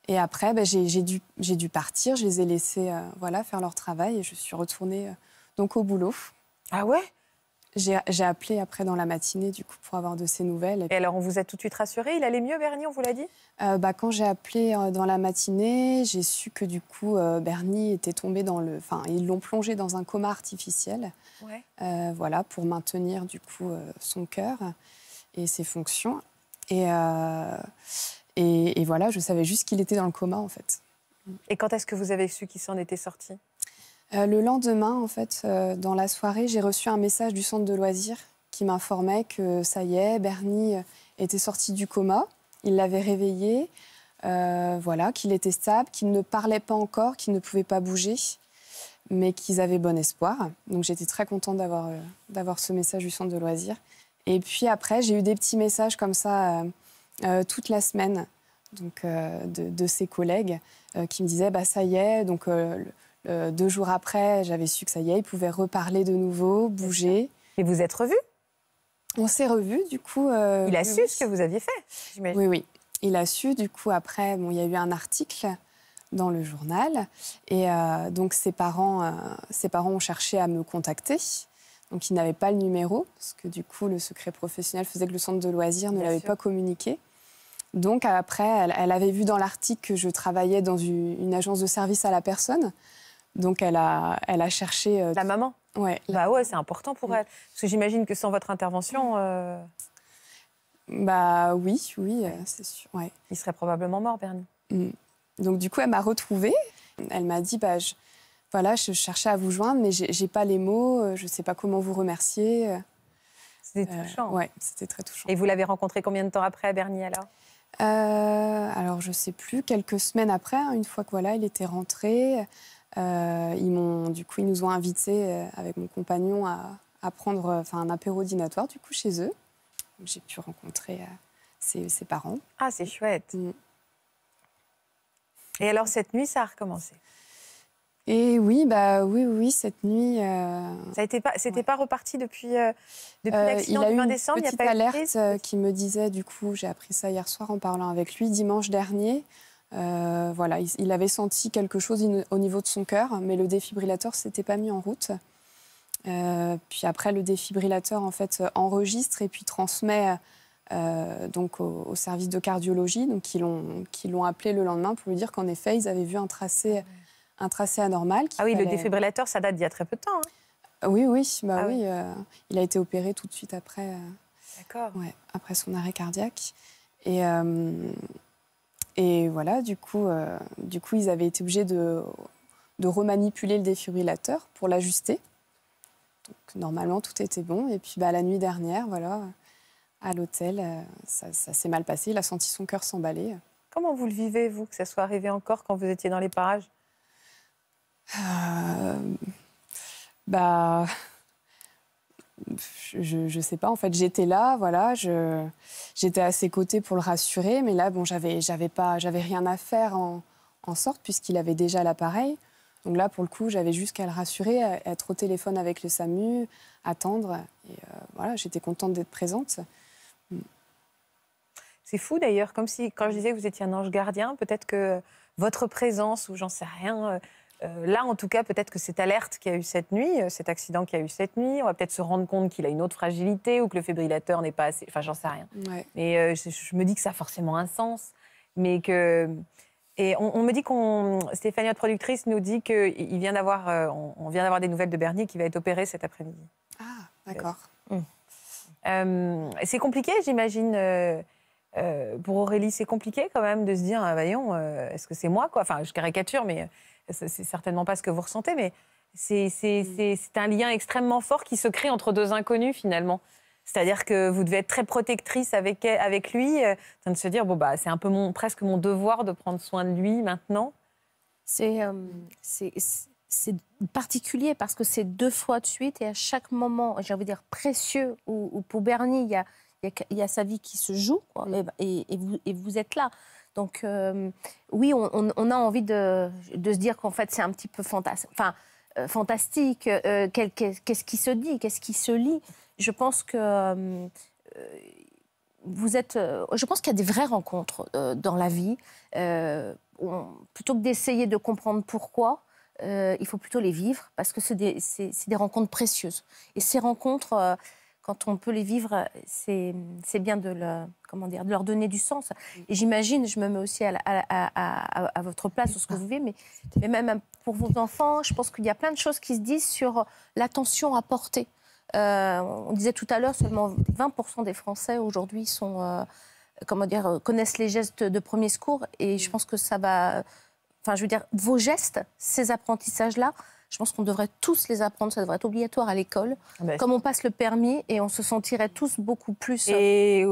S1: Et après, bah, j'ai dû, dû, partir. Je les ai laissés voilà, faire leur travail et je suis retournée donc au boulot. Ah ouais j'ai appelé après dans la matinée, du coup, pour avoir de ses nouvelles. Et alors, on vous a tout de suite rassuré Il allait mieux, Bernie, on vous l'a dit euh, bah, Quand j'ai appelé euh, dans la matinée, j'ai su que, du coup, euh, Bernie était tombé dans le... Enfin, ils l'ont plongé dans un coma artificiel, voilà, pour maintenir, du coup, son cœur et ses fonctions. Et, et, et voilà, je savais juste qu'il était dans le coma, en fait.
S4: Et quand est-ce que vous avez su qu'il s'en était sorti
S1: euh, le lendemain, en fait, euh, dans la soirée, j'ai reçu un message du centre de loisirs qui m'informait que ça y est, Bernie euh, était sorti du coma, il l'avait réveillé, voilà, qu'il était stable, qu'il ne parlait pas encore, qu'il ne pouvait pas bouger, mais qu'ils avaient bon espoir. Donc j'étais très contente d'avoir d'avoir ce message du centre de loisirs. Et puis après, j'ai eu des petits messages comme ça toute la semaine donc, de, ses collègues qui me disaient bah, ça y est, donc euh, deux jours après, j'avais su que ça y est, il pouvait reparler de nouveau, bouger. Et vous êtes revus On s'est revus, du coup. Euh, il a su ce que vous aviez fait, Oui, oui. Il a su, du coup, après, bon, il y a eu un article dans le journal. Et euh, donc, ses parents, ses parents ont cherché à me contacter. Donc, ils n'avaient pas le numéro, parce que du coup, le secret professionnel faisait que le centre de loisirs ne l'avait pas communiqué. Donc, après, elle, avait vu dans l'article que je travaillais dans une agence de service à la personne. Donc elle a, elle a cherché... ta euh, la maman Ouais. Bah
S4: ouais, c'est important pour mm. elle. Parce que j'imagine que
S1: sans votre intervention... Euh, bah oui, oui, euh, c'est sûr. Il serait probablement mort, Bernie. Mm. Donc du coup, elle m'a retrouvée. Elle m'a dit, bah, je, voilà, je cherchais à vous joindre, mais j'ai pas les mots, je sais pas comment vous remercier. C'était touchant. oui, c'était très touchant.
S4: Et vous l'avez rencontré combien de temps après, Bernie, alors
S1: Alors, je sais plus, quelques semaines après, hein, une fois que voilà, était rentré. Euh, ils m'ont, du coup, ils nous ont invités euh, avec mon compagnon à, prendre euh, un apéro dînatoire, du coup, chez eux. J'ai pu rencontrer ses, parents. Ah, c'est chouette. Mm. Et alors, cette nuit, ça a recommencé et oui, bah oui, oui, cette nuit. Ça
S4: n'était pas, c'était pas reparti depuis,
S1: depuis l'accident du 20 décembre. Il y a eu une petite alerte qui me disait, du coup, j'ai appris ça hier soir en parlant avec lui dimanche dernier. Euh, voilà, il, avait senti quelque chose au niveau de son cœur, mais le défibrillateur s'était pas mis en route. Euh, puis après, le défibrillateur en fait enregistre et puis transmet euh, donc au, service de cardiologie, donc ils l'ont qui l'ont appelé le lendemain pour lui dire qu'en effet ils avaient vu un tracé un tracé anormal. Ah oui, le défibrillateur,
S4: ça date d'il y a très peu de temps. Hein.
S1: Oui, oui, bah ah il a été opéré tout de suite après. après son arrêt cardiaque et et voilà, du coup, euh, du coup ils avaient été obligés de, remanipuler le défibrillateur pour l'ajuster. Donc normalement, tout était bon. Et puis bah, la nuit dernière, voilà, à l'hôtel, euh, ça, s'est mal passé. Il a senti son cœur s'emballer. Comment vous le vivez, vous, que ça soit arrivé encore quand vous étiez dans les parages euh, Bah je ne sais pas, en fait, j'étais là, voilà, j'étais à ses côtés pour le rassurer, mais là, bon, j'avais j'avais pas, j'avais rien à faire en, sorte, puisqu'il avait déjà l'appareil. Donc là, pour le coup, j'avais juste qu'à le rassurer, être au téléphone avec le SAMU, attendre. Et euh, voilà, j'étais contente d'être présente. Mm. C'est fou d'ailleurs, comme si, quand je disais que vous étiez un ange
S4: gardien, peut-être que votre présence, ou j'en sais rien, euh, euh, là, en tout cas, peut-être que cette alerte qu'il y a eu cette nuit, euh, cet accident qu'il y a eu cette nuit, on va peut-être se rendre compte qu'il a une autre fragilité ou que le fébrillateur n'est pas assez. Enfin, j'en sais rien. Mais euh, je, me dis que ça a forcément un sens, mais que. Et on, me dit qu'on. Stéphanie, notre productrice, nous dit qu'il vient d'avoir. On, vient d'avoir des nouvelles de Bernier qui va être opéré cet après-midi. Ah, d'accord. Hum. c'est compliqué, j'imagine. Euh, pour Aurélie, c'est compliqué quand même de se dire, ah, voyons, euh, est-ce que c'est moi quoi Enfin, je caricature, mais euh, c'est certainement pas ce que vous ressentez, mais mm. c'est un lien extrêmement fort qui se crée entre deux inconnus finalement. C'est-à-dire que vous devez être très protectrice avec, avec lui, de se dire, bon, bah, c'est un peu mon, presque mon devoir
S6: de prendre soin de lui maintenant. C'est particulier parce que c'est deux fois de suite et à chaque moment, j'ai envie de dire précieux, ou pour Bernie, il y a, il y, a sa vie qui se joue eh ben, et, et, vous, vous, êtes là. Donc euh, oui, on, a envie de, se dire qu'en fait c'est un petit peu euh, fantastique. fantastique, euh, qu'est-ce qui se dit, qu'est-ce qui se lit. Je pense que vous êtes. je pense qu'il y a des vraies rencontres dans la vie. plutôt que d'essayer de comprendre pourquoi, il faut plutôt les vivre parce que c'est des, rencontres précieuses. Et ces rencontres quand on peut les vivre, c'est bien de, le, comment dire, de leur donner du sens. Et j'imagine, je me mets aussi à, votre place sur ce que vous vivez, mais, même pour vos enfants, je pense qu'il y a plein de choses qui se disent sur l'attention à porter. Euh, on disait tout à l'heure, seulement 20% des Français aujourd'hui sont, euh, comment dire, connaissent les gestes de premier secours. Et je mm. pense que ça va, enfin, je veux dire, vos gestes, ces apprentissages-là, je pense qu'on devrait tous les apprendre, ça devrait être obligatoire à l'école, ah bah, comme on passe le permis et on se sentirait tous beaucoup plus euh, Et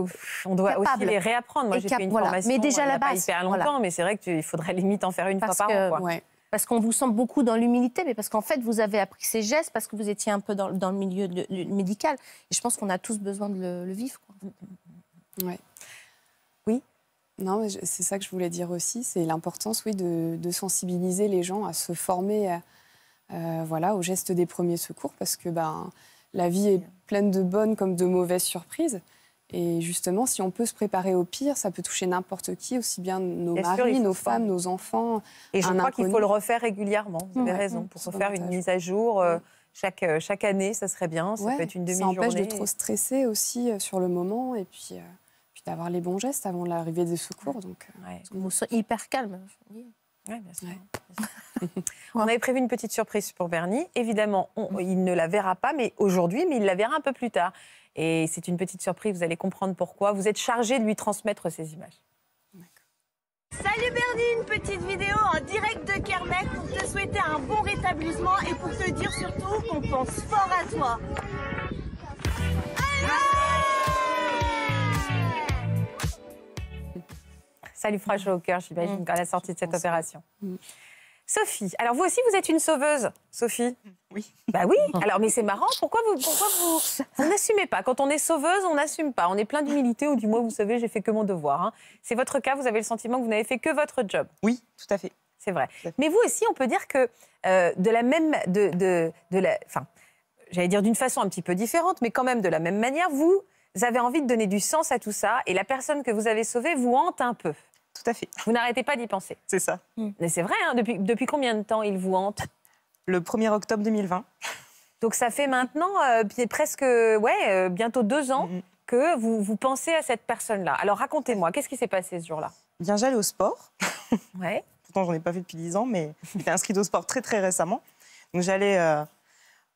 S6: on doit aussi les réapprendre. Moi, j'ai fait une formation, mais déjà pas hyper longtemps,
S4: mais c'est vrai qu'il faudrait limite en faire une fois par an.
S6: Parce qu'on vous sent beaucoup dans l'humilité, mais parce qu'en fait, vous avez appris ces gestes, parce que vous étiez un peu dans, le milieu médical. Et je pense qu'on a tous besoin de le, vivre. Oui
S1: Non, c'est ça que je voulais dire aussi, c'est l'importance, oui, de, de, sensibiliser les gens à se former... À euh, voilà, au geste des premiers secours, parce que ben, la vie est pleine de bonnes comme de mauvaises surprises. Et justement, si on peut se préparer au pire, ça peut toucher n'importe qui, aussi bien nos maris, nos femmes, nos enfants. Et je crois qu'il faut le
S4: refaire régulièrement, vous avez raison, pour se faire une mise à jour. Euh, euh, chaque, année, ça serait bien, ça une demi-journée. empêche de trop
S1: stresser aussi sur le moment et puis, puis d'avoir les bons gestes avant l'arrivée des secours. Donc, on se
S6: hyper calme. [LAUGHS]
S1: on avait prévu une petite surprise pour Bernie.
S4: Évidemment, mm. il ne la verra pas mais aujourd'hui, mais il la verra un peu plus tard. Et c'est une petite surprise, vous allez comprendre pourquoi. Vous êtes chargé de lui transmettre ces images.
S8: Salut
S2: Bernie, une petite vidéo en direct de Kermec pour te souhaiter un bon rétablissement et pour te dire surtout qu'on pense fort à toi.
S4: Elle lui fera chaud au cœur, j'imagine, mm. à la sortie de cette opération. Mm. Sophie, alors vous aussi, vous êtes une sauveuse, Sophie mm, Oui. Bah oui, alors mais c'est marrant, pourquoi vous pourquoi vous, vous n'assumez pas Quand on est sauveuse, on n'assume pas, on est plein d'humilité, ou du moins, vous savez, j'ai fait que mon devoir. Hein. C'est votre cas, vous avez le sentiment que vous n'avez fait que votre job. Oui, tout à fait. C'est vrai. Mais vous aussi, on peut dire que euh, de la même... De, de, de la, enfin, j'allais dire d'une façon un petit peu différente, mais quand même de la même manière, vous avez envie de donner du sens à tout ça, et la personne que vous avez sauvée vous hante un peu. Tout à fait. Vous n'arrêtez pas d'y penser. C'est ça. Hmm. Mais c'est vrai, hein, depuis, depuis combien de temps il vous hante Le 1er octobre 2020. Donc ça fait maintenant euh, presque, ouais, euh, bientôt deux ans que vous, vous pensez à cette personne-là. Alors racontez-moi, qu'est-ce qui s'est passé ce jour-là Bien, j'allais au sport.
S2: [LAUGHS] ouais. Pourtant, j'en ai pas fait depuis dix ans, mais j'étais inscrite au sport très très récemment. Donc j'allais euh,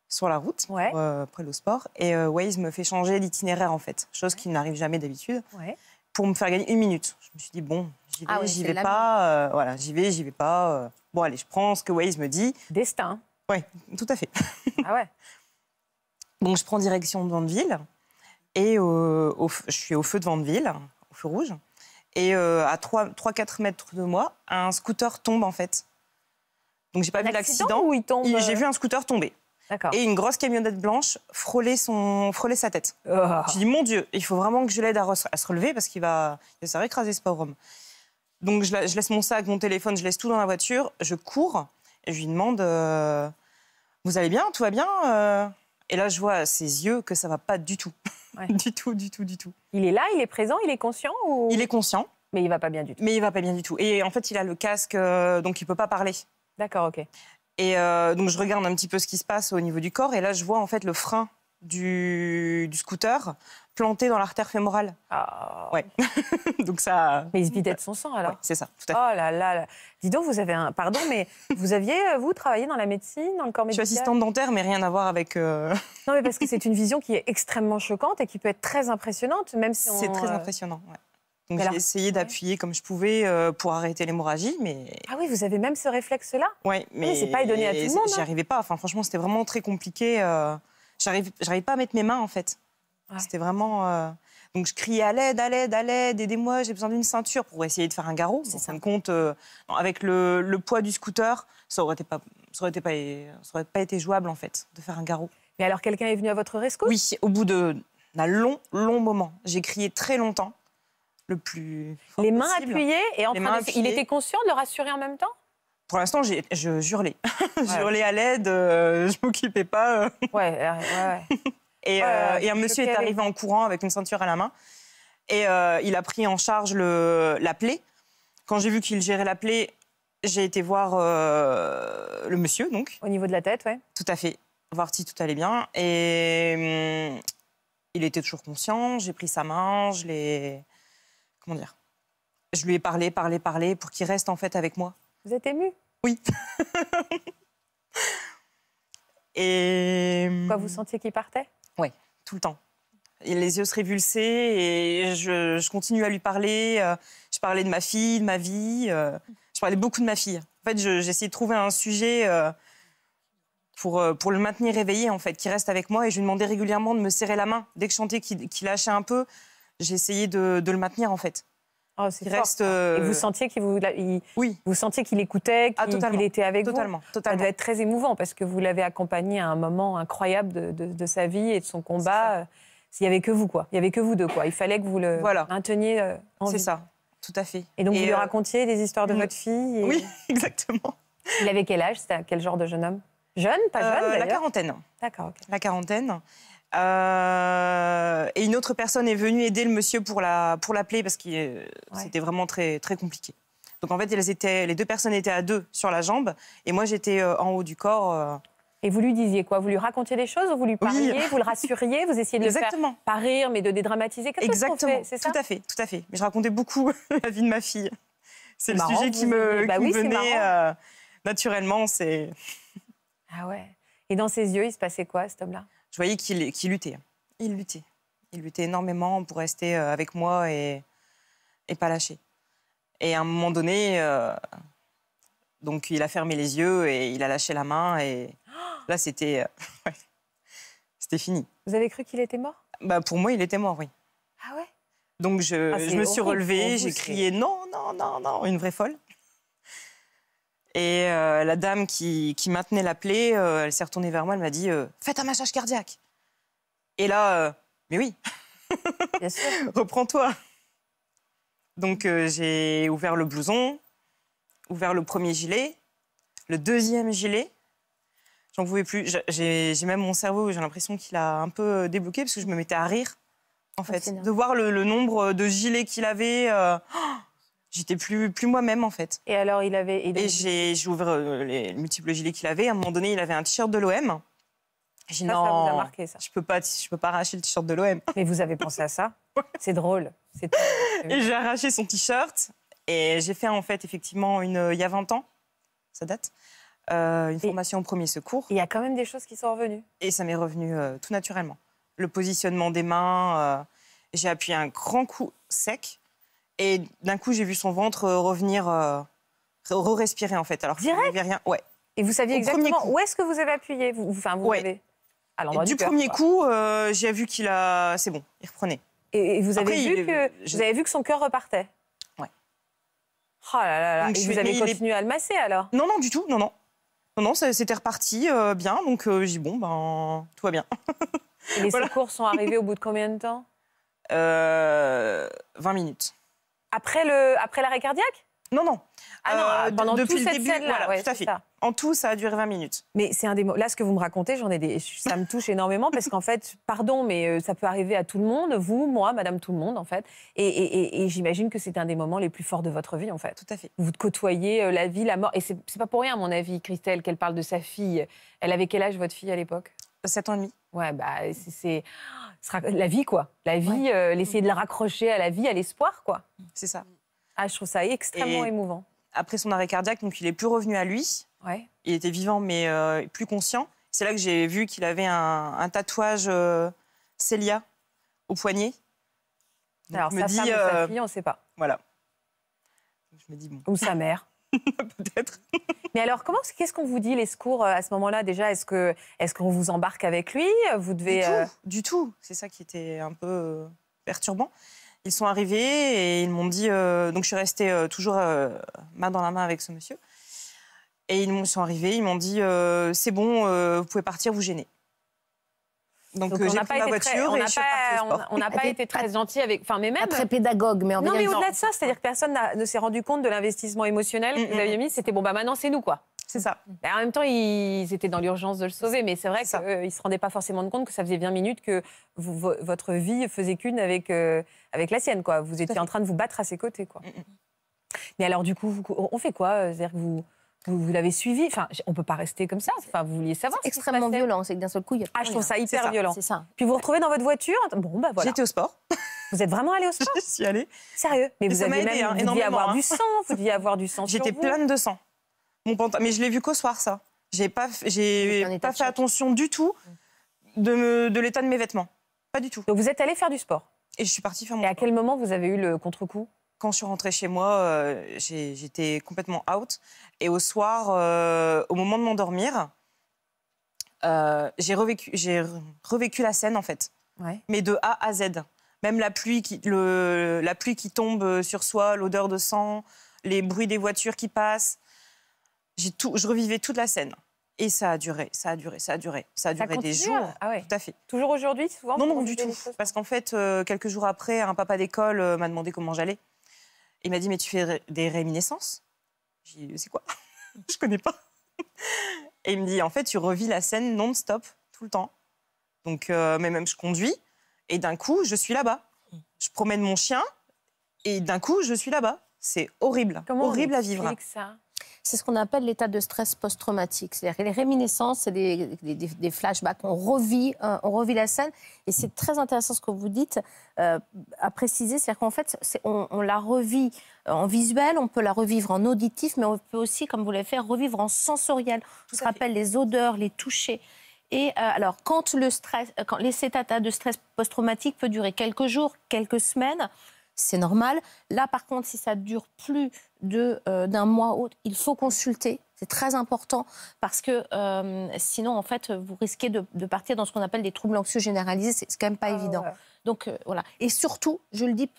S2: sur la route ouais. après le sport et Waze me fait changer l'itinéraire en fait, chose qui n'arrive jamais d'habitude, ouais. pour me faire gagner une minute. Je me suis dit bon, j'y ah vais, ah oui, j'y vais pas, euh, voilà, j'y vais, j'y vais pas. Euh. bon, allez, je prends ce que Waze me dit. Destin. Oui, tout à fait. [LAUGHS] Ah ouais. Donc, je prends direction de Vandeville et je suis au feu de Vandeville, au feu rouge. Et euh, à 3-4 mètres de moi, un scooter tombe en fait. Donc, j'ai pas vu l'accident. où il tombe J'ai vu un scooter tomber. D'accord. Et une grosse camionnette blanche frôler, son, frôler sa tête. Oh. Je dis, mon Dieu, il faut vraiment que je l'aide à, se relever parce qu'il va, il va écraser ce pauvre homme. Donc je, laisse mon sac, mon téléphone, je laisse tout dans la voiture, je cours et je lui demande euh, Vous allez bien Tout va bien euh? Et là, je vois à ses yeux que ça va pas du tout. [LAUGHS] du tout, du tout, du tout. Il est là, il est présent, il est conscient ou... Il est conscient. Mais il va pas bien du tout. Mais il va pas bien du tout. Et en fait, il a le casque, euh, donc il peut pas parler. D'accord, ok. Et donc je regarde un petit peu ce qui se passe au niveau du corps et là, je vois en fait le frein du, scooter planté dans l'artère fémorale. Ah. Ouais. [LAUGHS] donc ça. Mais il se vidait de son sang alors. c'est ça. Oh
S4: là là. Dis donc, vous avez un. Pardon, mais vous aviez euh, vous travaillé dans la médecine, dans le corps médical. Je suis assistante
S2: dentaire, mais rien à voir avec. Euh, [LAUGHS]
S4: non, mais parce que c'est une vision qui est extrêmement choquante et qui peut être très impressionnante, même si on. C'est très euh, impressionnant. Ouais.
S2: Donc j'ai essayé d'appuyer comme je pouvais pour arrêter l'hémorragie, mais...
S4: Ah oui, vous avez même ce réflexe-là ah
S2: Oui, mais... mais c'est pas donné à tout le monde. Hein. J'y arrivais pas. Enfin, franchement, c'était vraiment très compliqué j'arrive, pas à mettre mes mains en fait. C'était vraiment. Euh, donc je criais à l'aide, à l'aide, à l'aide, aidez-moi, j'ai besoin d'une ceinture pour essayer de faire un garrot. ça me compte, euh, avec le, poids du scooter, ça aurait été pas, ça aurait été pas, ça aurait pas été jouable en fait de faire un garrot. Mais alors quelqu'un est venu à votre rescousse Oui, au bout d'un long, long moment, j'ai crié très longtemps, le plus. Les mains appuyées et en train il était
S4: conscient de le rassurer en même temps
S2: pour l'instant, je hurlais. [LAUGHS] je hurlais à l'aide, euh, je m'occupais pas. Euh. Ouais, ouais, ouais. [LAUGHS] Euh, et, un monsieur est arrivé en courant avec une ceinture à la main. Et il a pris en charge le, la plaie. Quand j'ai vu qu'il gérait la plaie, j'ai été voir le monsieur, donc. Au niveau de la tête, ouais. Tout à fait. Voir si tout allait bien. Et hum, il était toujours conscient. J'ai pris sa main, je l'ai. Comment dire Je lui ai parlé, parlé, parlé pour qu'il reste en fait avec moi vous êtes ému
S1: Oui. [LAUGHS]
S2: et. Quoi, hum, vous sentiez qu'il partait Oui, tout le temps. Et les yeux se révulsaient et je, je continue à lui parler. Euh, je parlais de ma fille, de ma vie. Euh, je parlais beaucoup de ma fille. En fait, j'essayais de trouver un sujet euh, pour, pour le maintenir éveillé, en fait, qui reste avec moi. Et je lui demandais régulièrement de me serrer la main. Dès que je chantais qu'il lâchait un peu, j'essayais de, de le maintenir, en fait. Oh, reste. Et vous euh, sentiez qu'il vous,
S4: vous sentiez qu'il écoutait, ah, qu'il était avec vous. Totalement. Ça doit être très émouvant parce que vous l'avez accompagné à un moment incroyable de, sa vie et de son combat. Euh, s'il y avait que vous, quoi. Il n'y avait que vous deux, quoi. Il fallait que vous le voilà. mainteniez euh, C'est ça, tout à fait. Et donc, vous lui racontiez des histoires
S2: de mm.
S1: votre fille Oui,
S2: [LAUGHS] exactement. Il avait quel âge Quel genre de jeune homme
S1: Jeune,
S4: pas jeune
S2: d'ailleurs La quarantaine. D'accord. ok. La quarantaine. Euh, et une autre personne est venue aider le monsieur pour l'appeler la, pour parce que c'était vraiment très, très compliqué. Donc en fait, elles étaient, les deux personnes étaient à deux sur la jambe et moi j'étais euh, en haut du corps. Euh. Et vous lui disiez quoi Vous lui racontiez des choses ou vous lui parliez, vous le
S4: rassuriez, vous [LAUGHS] essayez de Exactement. pas rire mais de dédramatiser
S2: quest Exactement. Fait, tout à fait, tout à fait. Mais je racontais beaucoup [LAUGHS] la vie de ma fille. C'est le sujet bah qui me, venait naturellement. C'est ah ouais. Et dans ses yeux, il se passait quoi, cet homme-là je voyais qu'il luttait. Il luttait. Il luttait énormément pour rester euh, avec moi et, pas lâcher. Et à un moment donné, euh, donc il a fermé les yeux et il a lâché la main. Et [GASPS] là, c'était euh, [LAUGHS] c'était fini. Vous avez cru qu'il était mort bah, Pour moi, il était mort, oui. Ah ouais donc je, ah, me suis relevée, j'ai crié non, non, non, non, une vraie folle. Et euh, la dame qui, qui, maintenait la plaie, euh, elle s'est retournée vers moi, elle m'a dit euh, Faites un massage cardiaque. Et là, mais oui, [LAUGHS] reprends-toi. Donc j'ai ouvert le blouson, ouvert le premier gilet, le deuxième gilet. J'en pouvais plus. J'ai même mon cerveau, j'ai l'impression qu'il a un peu débloqué parce que je me mettais à rire, en ah, fait, de voir le, nombre de gilets qu'il avait. J'étais plus, plus moi-même en fait. Et alors il avait. Et, j'ai, ouvert euh, les multiples gilets qu'il avait. À un moment donné, il avait un t-shirt de l'OM. J'ai dit, non, Je peux peux pas arracher le t-shirt de l'OM. Mais vous avez pensé à ça [LAUGHS] C'est drôle. Et j'ai arraché son t-shirt et j'ai fait en fait effectivement une, euh, il y a 20 ans, ça date, euh, une formation au premier secours. Il y a quand même des choses qui sont revenues. Et ça m'est revenu tout naturellement. Le positionnement des mains, j'ai appuyé un grand coup sec et d'un coup, j'ai vu son ventre euh, revenir, euh, re-respirer en fait. Alors, Direct je rien. Ouais. Et vous saviez exactement où
S4: est-ce que vous avez appuyé vous, enfin, vous avez... du, premier coup,
S2: euh, j'ai vu qu'il a. C'est bon, il reprenait. Et, vous, avez vu que,
S4: vu que son cœur repartait Ouais.
S2: Oh là là là. et vous avez continué à le masser alors Non, non, du tout, non, non. Non, non, c'était reparti bien. Donc, j'ai dit, bon, ben, tout va bien.
S4: les [LAUGHS] secours sont arrivés au bout de combien de temps
S2: 20 minutes. Après, le, après l'arrêt cardiaque non, non. Ah euh, pendant depuis le début, -là, tout à fait. En tout, ça a duré 20 minutes. Mais c'est un des Là, ce que vous me
S4: racontez, j'en ai des... ça me touche énormément parce qu'en fait, pardon, mais euh, ça peut arriver à tout le monde, vous, moi, Madame tout le monde, en fait. Et, et, et, j'imagine que c'est un des moments les plus forts de votre vie, en fait. Tout à fait. Vous côtoyez euh, la vie, la mort. Et c'est pas pour rien, à mon avis, Christelle, qu'elle parle de sa fille. Elle avait quel âge votre fille à l'époque 7 ans et demi. Ouais, bah, c'est la vie, quoi. La vie, euh, l'essayer de la mm. raccrocher à la vie, à l'espoir, quoi. C'est ça. Ah, je trouve ça extrêmement émouvant.
S2: Après son arrêt cardiaque, donc il est plus revenu à lui. Ouais. Il était vivant, mais euh, plus conscient. C'est là que j'ai vu qu'il avait un, tatouage euh, Célia au poignet. Alors, sa on ne sait pas. Voilà. Je me dis bon. Ou sa mère. [LAUGHS]
S4: Peut-être. Mais alors, comment, qu'est-ce qu'on vous dit les secours euh, à ce moment-là déjà Est-ce que, est-ce qu'on vous embarque avec lui Vous devez. Du euh, tout.
S2: Du tout. C'est ça qui était un peu euh, perturbant. Ils sont arrivés et ils m'ont dit. Donc, je suis restée toujours main dans la main avec ce monsieur. Et ils sont arrivés. Ils m'ont dit c'est bon, vous pouvez partir, vous gênez. Donc, euh, on n'a pas, été très, pas, on, n'a pas été
S4: très gentil avec, enfin mais même très
S6: pédagogue, mais
S2: non mais au-delà
S4: de ça, c'est-à-dire que personne ne s'est rendu compte de l'investissement émotionnel mm, que vous mm, aviez mm. mis. C'était bon bah maintenant c'est nous quoi. C'est ça. en même temps, ils étaient dans l'urgence de le sauver, mais c'est vrai qu'ils euh, ne se rendaient pas forcément compte que ça faisait 20 minutes que votre vie faisait qu'une avec, euh, avec la sienne. Quoi. Vous étiez en train de vous battre à ses côtés. Quoi. Mais alors, du coup, on fait quoi C'est-à-dire vous, vous, l'avez suivi. Enfin, on peut pas rester comme ça. Enfin, vous vouliez savoir. C'est extrêmement
S6: violent. C'est que d'un seul coup, il y a. Ah, je trouve ça hyper violent. C'est ça.
S4: Puis vous vous retrouvez dans votre voiture. Bon, bah voilà. J'étais au sport.
S2: Vous êtes vraiment allé au sport [LAUGHS] Je suis allée. Sérieux Mais vous avez même, hein, vous deviez avoir hein. du sang. Vous deviez avoir du sang. J'étais pleine de sang. Mon pantalon. Mais je l'ai vu qu'au soir, ça. J'ai pas, j'ai pas fait attention du tout mm. de, de l'état de mes vêtements. Pas du tout. Donc vous êtes allé faire du sport. Et je suis partie faire mon. Et à quel moment vous avez eu le contre-coup quand je suis rentrée chez moi, euh, j'étais complètement out. Et au soir, euh, au moment de m'endormir, euh, j'ai revécu, la scène, en fait. Mais de A à Z. Même la pluie qui, la pluie qui tombe sur soi, l'odeur de sang, les bruits des voitures qui passent. je revivais toute la scène. Et ça a duré, ça a duré, ça a duré. Ça a duré des jours. Ah ouais. Tout à fait. Toujours aujourd'hui, souvent Non, non, du tout. Parce qu'en fait, euh, quelques jours après, un papa d'école m'a demandé comment j'allais. Il m'a dit Mais tu fais des réminiscences j'ai dit, c'est quoi [LAUGHS] Je connais pas. [LAUGHS] Et il me dit, en fait, tu revis la scène non-stop, tout le temps. Donc, euh, mais même je conduis, et d'un coup, je suis là-bas. Je promène mon chien, et d'un coup, je suis là-bas. C'est horrible, Comment horrible à vivre. Ça c'est ce qu'on
S6: appelle l'état de stress post-traumatique. C'est-à-dire les réminiscences, c'est des, flashbacks. On revit, euh, on revit la scène. Et c'est très intéressant ce que vous dites euh, à préciser. C'est-à-dire qu'en fait, on, la revit euh, en visuel, on peut la revivre en auditif, mais on peut aussi, comme vous l'avez fait, revivre en sensoriel. Je vous rappelle les odeurs, les touchés. Et alors, quand le stress, quand cet état de stress post-traumatique peut durer quelques jours, quelques semaines, c'est normal. Là, par contre, si ça dure plus de, euh, d'un mois ou autre, il faut consulter. C'est très important parce que euh, sinon, en fait, vous risquez de, partir dans ce qu'on appelle des troubles anxieux généralisés. C'est, n'est quand même pas ah évident. Donc euh, voilà. Et surtout, je le dis,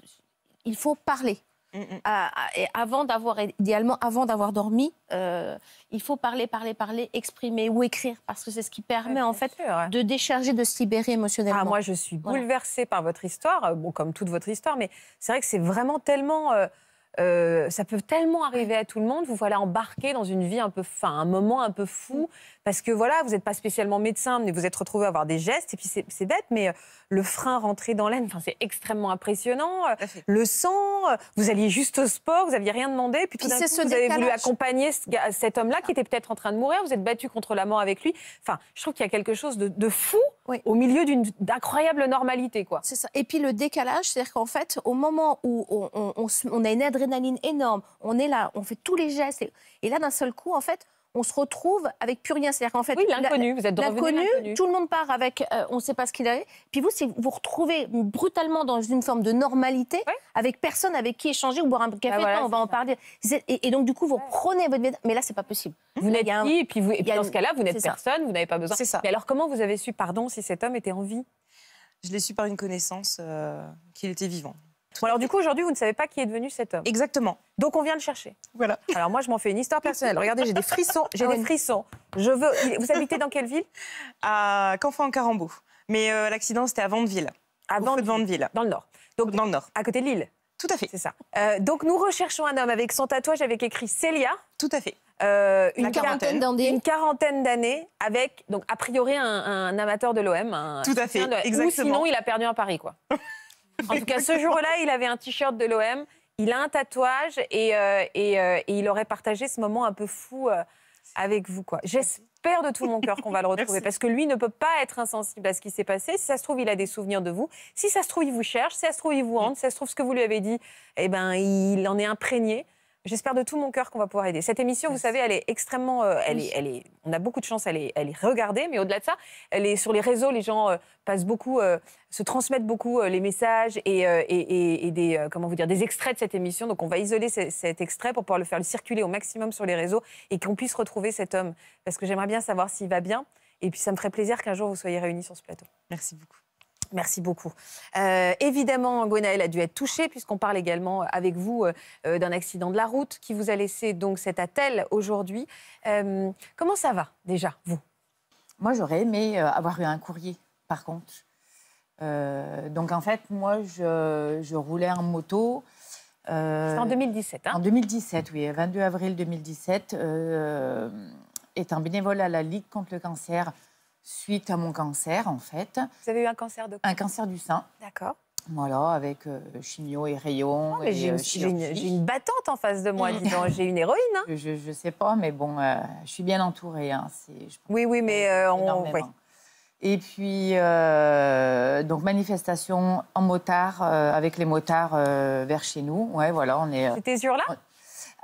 S6: il faut parler. Mm, mm. et avant d'avoir, idéalement, avant d'avoir dormi, euh, il faut parler, parler, parler, exprimer ou écrire, parce que c'est ce qui permet en fait de décharger, de se libérer ah, émotionnellement. moi, je suis
S4: bouleversée par votre histoire, euh, bon, comme toute votre histoire, mais c'est vrai que c'est vraiment tellement euh, euh, ça peut tellement arriver à tout le monde. Vous voilà embarqué dans une vie un peu, fin, un moment un peu fou, mm. parce que voilà, vous n'êtes pas spécialement médecin, mais vous êtes retrouvé à avoir des gestes. Et puis c'est bête, mais euh, le frein rentré dans l'aine, c'est extrêmement impressionnant. Euh, le sang, vous alliez juste au sport, vous n'aviez rien demandé. Puis tout d'un coup, vous avez voulu accompagner cet homme-là qui ah. était peut-être en train de mourir. Vous êtes battu contre la mort avec lui. Enfin, je trouve qu'il
S6: y a quelque chose de, fou au milieu d'une incroyable normalité, quoi. C'est ça. Et puis le décalage, c'est-à-dire qu'en fait, au moment où on, on a une aide adrénaline énorme, on est là, on fait tous les gestes. Et, là, d'un seul coup, en fait, on se retrouve avec plus rien. C'est-à-dire qu'en fait, oui, l'inconnu, vous êtes l'inconnu, tout le monde part avec, euh, on ne sait pas ce qu'il a. Puis vous, si vous vous retrouvez brutalement dans une forme de normalité, avec personne avec qui échanger ou boire un café, bah on va en parler. Et, donc du coup, vous prenez votre mais là, c'est pas possible. Vous n'êtes qui, et puis, dans ce cas-là, vous n'êtes
S4: personne, vous n'avez pas besoin. C'est ça. Mais alors, comment vous avez su, pardon, si cet homme était en vie Je l'ai su par une connaissance euh, qu'il était vivant. Bon, alors du coup, aujourd'hui, vous ne savez pas qui est devenu cet homme. Exactement. Donc on vient le chercher. Voilà. Alors
S2: moi, je m'en fais une histoire personnelle. Regardez, j'ai des frissons. J'ai ah des frissons. Je veux. Vous habitez dans quelle ville À Canfin en Carambou. Mais euh, l'accident, c'était à Vandeville. À de Dans le nord. Donc dans le nord. À côté de Lille. Tout à fait. C'est ça. Euh, donc nous recherchons un homme avec son tatouage avec écrit
S4: Célia. Tout à fait. Euh, une, quarantaine, d'années une quarantaine d'années avec, donc a priori, un, amateur de l'OM. Tout à fait, exactement. Ou sinon, il a perdu un Paris quoi. [LAUGHS] En tout cas, ce jour-là, il avait un t-shirt de l'OM, il a un tatouage euh, euh, et, il aurait partagé ce moment un peu fou euh, avec vous. quoi. J'espère de tout mon cœur qu'on va le [LAUGHS] retrouver parce que lui ne peut pas être insensible à ce qui s'est passé. Si ça se trouve, il a des souvenirs de vous. Si ça se trouve, il vous cherche. Si ça se trouve, il vous hante. Si ça se trouve, ce que vous lui avez dit, eh ben, il en est imprégné. J'espère de tout mon cœur qu'on va pouvoir aider. Cette émission, vous savez, elle est extrêmement. Euh, elle, est, elle est, on a beaucoup de chance, elle est, elle est regardée, mais au-delà de ça, elle est sur les réseaux, les gens euh, passent beaucoup, euh, se transmettent beaucoup les messages et, et, et, des, comment vous dire, des extraits de cette émission. Donc on va isoler cet extrait pour pouvoir le faire circuler au maximum sur les réseaux et qu'on puisse retrouver cet homme. Parce que j'aimerais bien savoir s'il va bien. Et puis ça me ferait plaisir qu'un jour vous soyez réunis sur ce plateau. Merci beaucoup. Merci beaucoup. Euh, évidemment, Gwenaël a dû être touchée, puisqu'on parle également euh, avec vous euh, d'un accident de la route qui vous a laissé donc cet attel aujourd'hui. comment ça va déjà, vous Moi, j'aurais
S3: aimé avoir eu un courrier, par contre. donc en fait, moi, je, je roulais en moto. C'est en 2017. Hein en 2017, oui, 22 avril 2017, étant bénévole à la Ligue contre le cancer, suite à mon cancer, en fait. Vous avez eu un cancer de Un cancer du sein. D'accord. Voilà, avec euh, chimio et rayons. j'ai, une, euh, battante en face de moi, [LAUGHS] dis j'ai une héroïne. Hein. Je, ne sais pas, mais bon, euh, je suis bien entourée. Hein. oui, oui, mais on... Et puis, donc, manifestation en motard, avec les motards vers chez nous. Ouais, voilà, on est... C'était sur là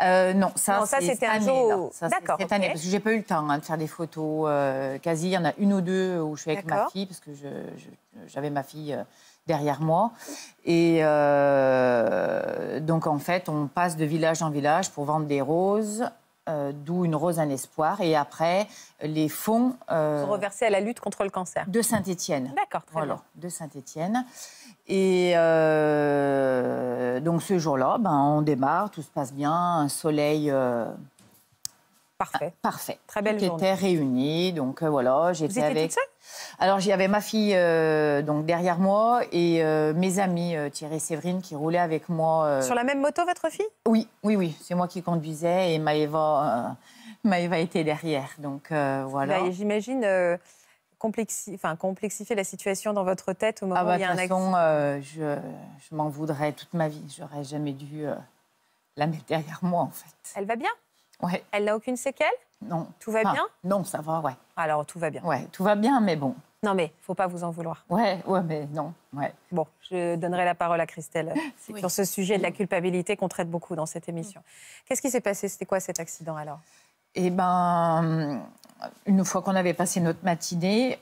S3: euh, non, ça, ça c'était un D'accord. Cette année, parce que j'ai pas eu le temps hein, de faire des photos. Euh, quasi, il y en a une ou deux où je suis avec ma fille, parce que j'avais ma fille euh, derrière moi. Et donc, en fait, on passe de village en village pour vendre des roses. Euh, d'où une rose, un espoir. Et après, les fonds. Euh, reversés à la lutte contre le cancer. De Saint-Étienne. D'accord, très De Saint-Étienne. Et euh, donc ce jour-là, ben, on démarre, tout se passe bien, un soleil euh, Parfait. Ah, parfait. Très belle Tout journée. était réunis, donc euh, voilà, j'étais avec. Toute seule Alors j'y avais ma fille euh, donc derrière moi et euh, mes amis Thierry et Séverine qui roulaient avec moi. Sur la même moto, votre fille Oui, oui, oui. C'est moi qui conduisais et
S4: Maëva, était derrière, donc voilà. J'imagine. Complexi... Enfin, complexifier la situation dans votre tête au ah, moment ah où bah, il
S3: un je, m'en voudrais toute ma vie. J'aurais jamais dû la mettre derrière moi, en fait.
S4: Elle va bien elle n'a aucune
S3: séquelle Non. Tout va bien Non, ça va, ouais. Alors, tout va bien. Ouais, tout va
S4: bien, mais bon. Non, mais il faut pas vous en vouloir. Ouais, ouais, mais non. Ouais. Bon, je donnerai la parole à Christelle C'est [LAUGHS] sur ce sujet de la culpabilité qu'on traite beaucoup dans cette émission. Qu'est-ce qui s'est passé C'était quoi cet accident alors
S3: Eh ben, une fois qu'on avait passé notre matinée,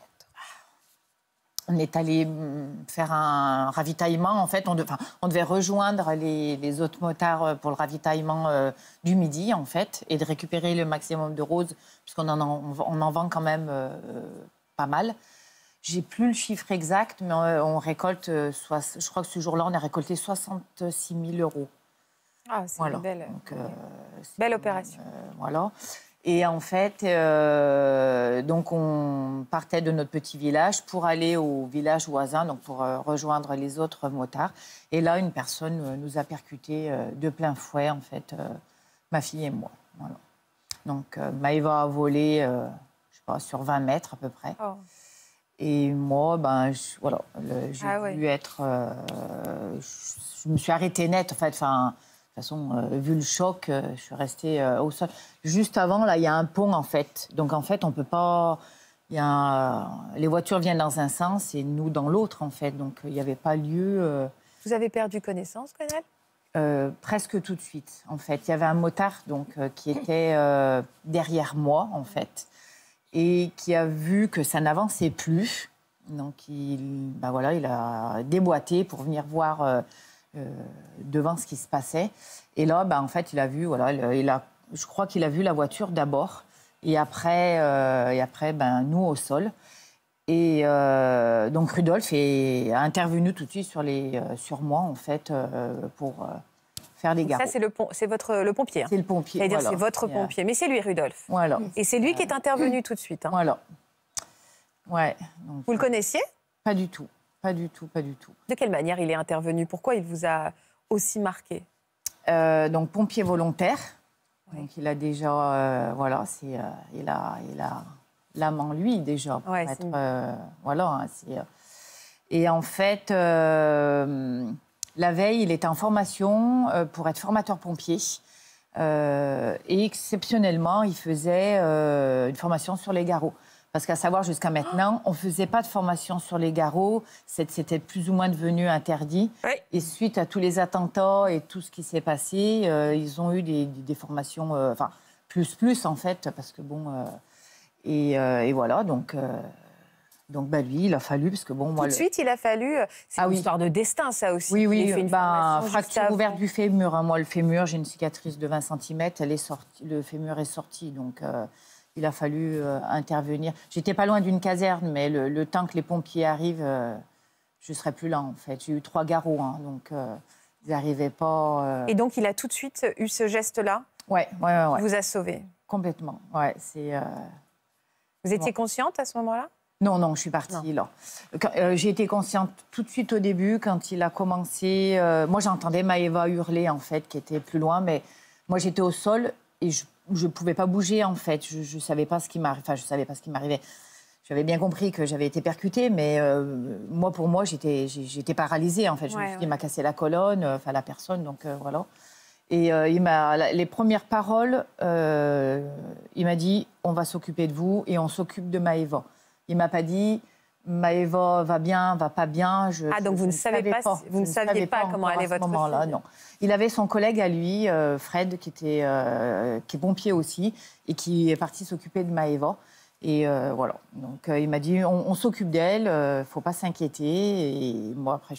S3: on est allé mm, faire un ravitaillement. En fait, on, on devait rejoindre les, autres motards euh, pour le ravitaillement euh, du midi, en fait, et de récupérer le maximum de roses, puisqu'on en, en vend quand même euh, pas mal. J'ai plus le chiffre exact, mais on, récolte, je crois que ce jour-là, on a récolté 66 000 euros.
S4: Ah, c'est une belle,
S3: belle opération. voilà. Et en fait, euh, donc on partait de notre petit village pour aller au village voisin, donc pour euh, rejoindre les autres motards. Et là, une personne euh, nous a percuté de plein fouet, en fait, ma fille et moi. Donc Maïva a volé, je sais pas, sur 20 mètres à peu près. Oh. Et moi, ben, voilà, j'ai ah être, je, me suis arrêtée net, en fait. Enfin, toute façon, euh, vu le choc, euh, je suis restée euh, au sol. Juste avant, là, il y a un pont, en fait. Donc, en fait, on ne peut pas... Y a Les voitures viennent dans un sens et nous dans l'autre, en fait. Donc, il n'y avait pas lieu...
S4: Vous avez perdu connaissance,
S3: euh, Presque tout de suite, en fait. Il y avait un motard, donc, qui était derrière moi, en fait, et qui a vu que ça n'avançait plus. Donc, il, ben voilà, il a déboîté pour venir voir euh, devant ce qui se passait. Et là, ben, en fait, il a vu, voilà, il a, je crois qu'il a vu la voiture d'abord, et après, euh, et après ben, nous au sol. Et euh, donc Rudolf est, intervenu tout de suite sur, les, sur moi, en fait, pour faire des gars Ça, c'est
S4: le, c'est votre, le pompier. Hein. C'est le pompier. cest c'est votre pompier. Mais c'est lui, Rudolf. Voilà. Et c'est lui qui est intervenu tout de suite. Hein. Voilà. Ouais. Vous le connaissiez Pas du tout. Pas du tout, pas du tout. De quelle manière il est intervenu Pourquoi il vous a aussi marqué
S3: euh, Donc pompier mmh. volontaire. il a déjà, euh, voilà, c'est, euh, il a, il a l'âme en lui déjà voilà. Hein, et en fait, la veille, il était en formation pour être formateur pompier. et exceptionnellement, il faisait une formation sur les garrots. Parce qu'à savoir, jusqu'à maintenant, on ne faisait pas de formation sur les garrots. C'était plus ou moins devenu interdit. Et suite à tous les attentats et tout ce qui s'est passé, euh, ils ont eu des, formations, euh, enfin, plus, plus en fait, parce que bon. Euh, et, voilà, donc. Donc bah, lui, il a fallu, parce que bon, moi... Tout de suite, il a fallu... C'est ah, une histoire de destin, ça aussi. Oui, oui, bah, fracture ouverte du fémur. à hein. Moi, le fémur, j'ai une cicatrice de 20 cm, elle est sortie, le fémur est sorti, donc il a fallu euh, intervenir. J'étais pas loin d'une caserne, mais le, temps que les pompiers arrivent, euh, je serais plus là en fait. J'ai eu trois garrots, hein, donc euh, ils n'arrivaient pas. Et donc
S4: il a tout de suite eu ce geste-là.
S3: Ouais, ouais, ouais, Vous a sauvé. Complètement. Ouais, Vous étiez
S4: consciente à ce moment-là
S3: Non, non, je suis partie là. J'ai été consciente tout de suite au début quand il a commencé. moi, j'entendais Maëva hurler en fait, qui était plus loin, mais moi j'étais au sol et je je pouvais pas bouger en fait. Je, ne savais pas ce qui m'arrivait. je savais pas ce qui m'arrivait. J'avais bien compris que j'avais été percutée, mais euh, moi, pour moi, j'étais, j'étais paralysée en fait. Je il m'a cassé la colonne, euh, enfin la personne, donc euh, voilà. Et il m'a, les premières paroles, il m'a dit, on va s'occuper de vous et on s'occupe de Maëva. Il m'a pas dit, Maëva va bien, va pas bien. Je, ah, donc vous, ne savez pas, vous ne saviez pas, comment allait votre à moment -là, non. Il avait son collègue à lui, euh, Fred, qui, était, euh, qui est pompier aussi, et qui est parti s'occuper de Maëva. Et euh, voilà. Donc il m'a dit on, s'occupe d'elle, ne faut pas s'inquiéter. Et moi, après,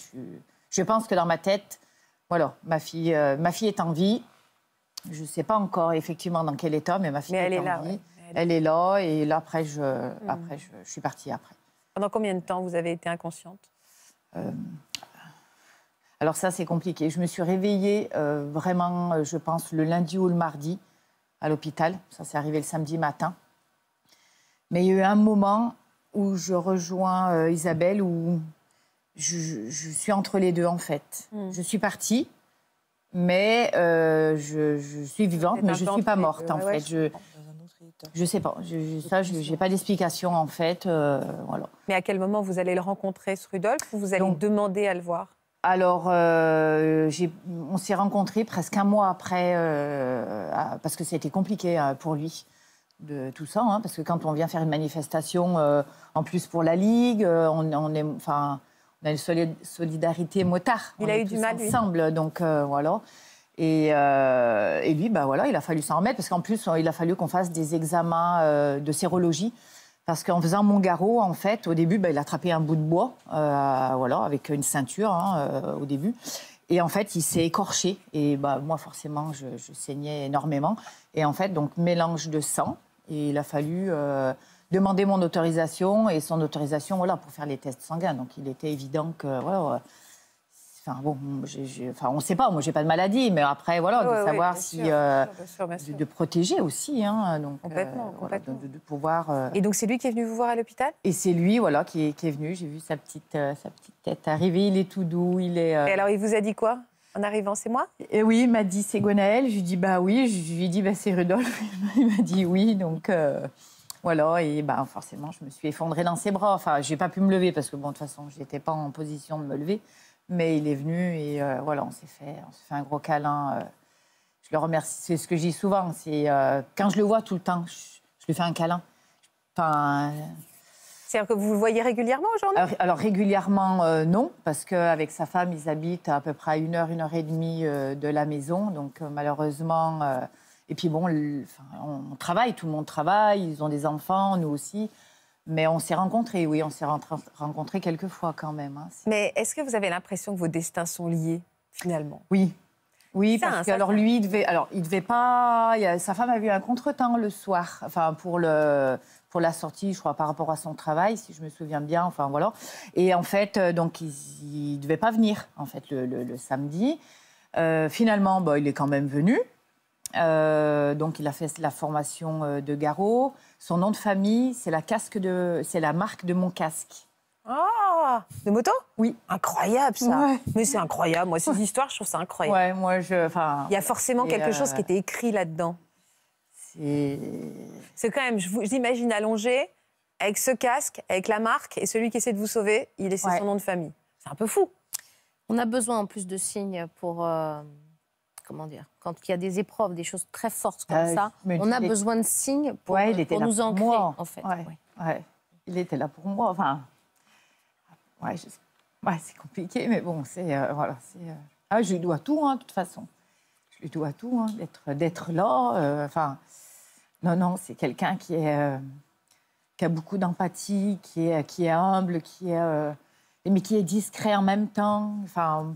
S3: je, pense que dans ma tête, voilà, ma fille, ma fille est en vie. Je ne sais pas encore effectivement dans quel état, mais ma fille est, elle est en là, vie. Elle... est là, et là, après, je, mm. après, je suis partie
S4: après. Pendant combien de temps vous avez été inconsciente
S3: euh, Alors ça, c'est compliqué. Je me suis réveillée euh, vraiment, euh, je pense, le lundi ou le mardi à l'hôpital. Ça, c'est arrivé le samedi matin. Mais il y a eu un moment où je rejoins Isabelle, où je, suis entre les deux, en fait. Hmm. Je suis partie, mais je, suis vivante, mais je ne suis pas morte, en fait. je, je sais pas. Je, ça, je n'ai pas d'explication en fait. Euh, voilà.
S4: Mais à quel moment vous allez le rencontrer, ce Rudolf Ou vous allez demander à le voir
S3: alors, euh, on s'est rencontrés presque un mois après, euh, parce que c'était compliqué pour lui de tout ça, hein, parce que quand on vient faire une manifestation, en plus pour la Ligue, on, est, enfin, a une solidarité motard. Il a eu du mal ensemble, donc voilà. Euh, et, lui, bah voilà, il a fallu s'en remettre parce qu'en plus, euh, il a fallu qu'on fasse des examens euh, de sérologie. Parce qu'en faisant mon garrot, en fait, au début, bah, il a attrapé un bout de bois, voilà, avec une ceinture hein, au début. Et en fait, il s'est écorché. Et bah, moi, forcément, je, saignais énormément. Et en fait, donc, mélange de sang. Et il a fallu demander mon autorisation et son autorisation voilà, pour faire les tests sanguins. Donc, il était évident que. Voilà, Enfin bon, enfin, on ne sait pas. Moi, j'ai pas de maladie, mais après, voilà, de savoir si de, protéger aussi, hein, euh, complètement, complètement. de, pouvoir. Euh, et donc, c'est lui qui est venu vous voir à l'hôpital Et c'est lui, voilà, qui est, venu. J'ai vu sa petite, euh, sa petite tête arriver. Il est tout doux, il est. Et alors, il vous a dit quoi en arrivant, c'est moi Et oui, il m'a dit c'est Gonaël. Je lui dit, bah oui. Je lui dis bah c'est Rudolf. [LAUGHS] Il m'a dit oui. Donc voilà, et bah, forcément, je me suis effondrée dans ses bras. Enfin, j'ai pas pu me lever parce que bon, de toute façon, n'étais pas en position de me lever. Mais il est venu et euh, voilà, on s'est fait, on fait un gros câlin. Euh. je le remercie. C'est ce que je dis souvent. C'est euh, quand je le vois tout le temps, je, lui fais un câlin. C'est-à-dire que vous le voyez régulièrement aujourd'hui alors, alors, régulièrement, non, parce qu'avec sa femme, ils habitent à, peu près à une heure, une heure et demie de la maison. Donc malheureusement, et puis bon, on travaille, tout le monde travaille, ils ont des enfants, nous aussi. Mais on s'est rencontrés, oui, on s'est rencontrés quelques fois quand même. Hein. Mais est-ce que vous avez l'impression que vos destins sont liés,
S4: finalement Oui.
S3: Oui, parce hein, que alors lui, il devait, alors il devait pas. sa femme a eu un contretemps le soir, enfin pour le pour la sortie, je crois, par rapport à son travail, si je me souviens bien. Enfin voilà. Et en fait, euh, donc il, ne devait pas venir en fait le, samedi. Euh, finalement, il est quand même venu. Euh, donc il a fait la formation de garrot. Son nom de famille, c'est la, casque de... c'est la marque de
S4: mon casque. Ah De moto Oui. Incroyable ça. Mais c'est incroyable. Moi, ces histoires, je trouve ça incroyable. Ouais, moi, je. Enfin. Il y a forcément quelque euh, chose qui était écrit là-dedans. C'est quand même. Je vous imagine allongé avec ce casque, avec la
S6: marque, et celui qui essaie de vous sauver, il essaie son nom de famille. C'est un peu fou. On a besoin en plus de signes pour. Euh, comment dire, quand il y a des épreuves, des choses très fortes comme ah, ça, on a besoin
S3: de signes pour, il euh, était nous ancrer, moi. en fait. Il était là pour moi. Enfin, ouais, c'est compliqué, mais bon, c'est euh, voilà, euh, ah, je lui dois tout, hein, de toute façon. Je lui dois tout, hein, d'être d'être là. Enfin, non, non, c'est quelqu'un qui qui a beaucoup d'empathie, qui est qui est humble, qui est mais qui est discret en même temps. Enfin,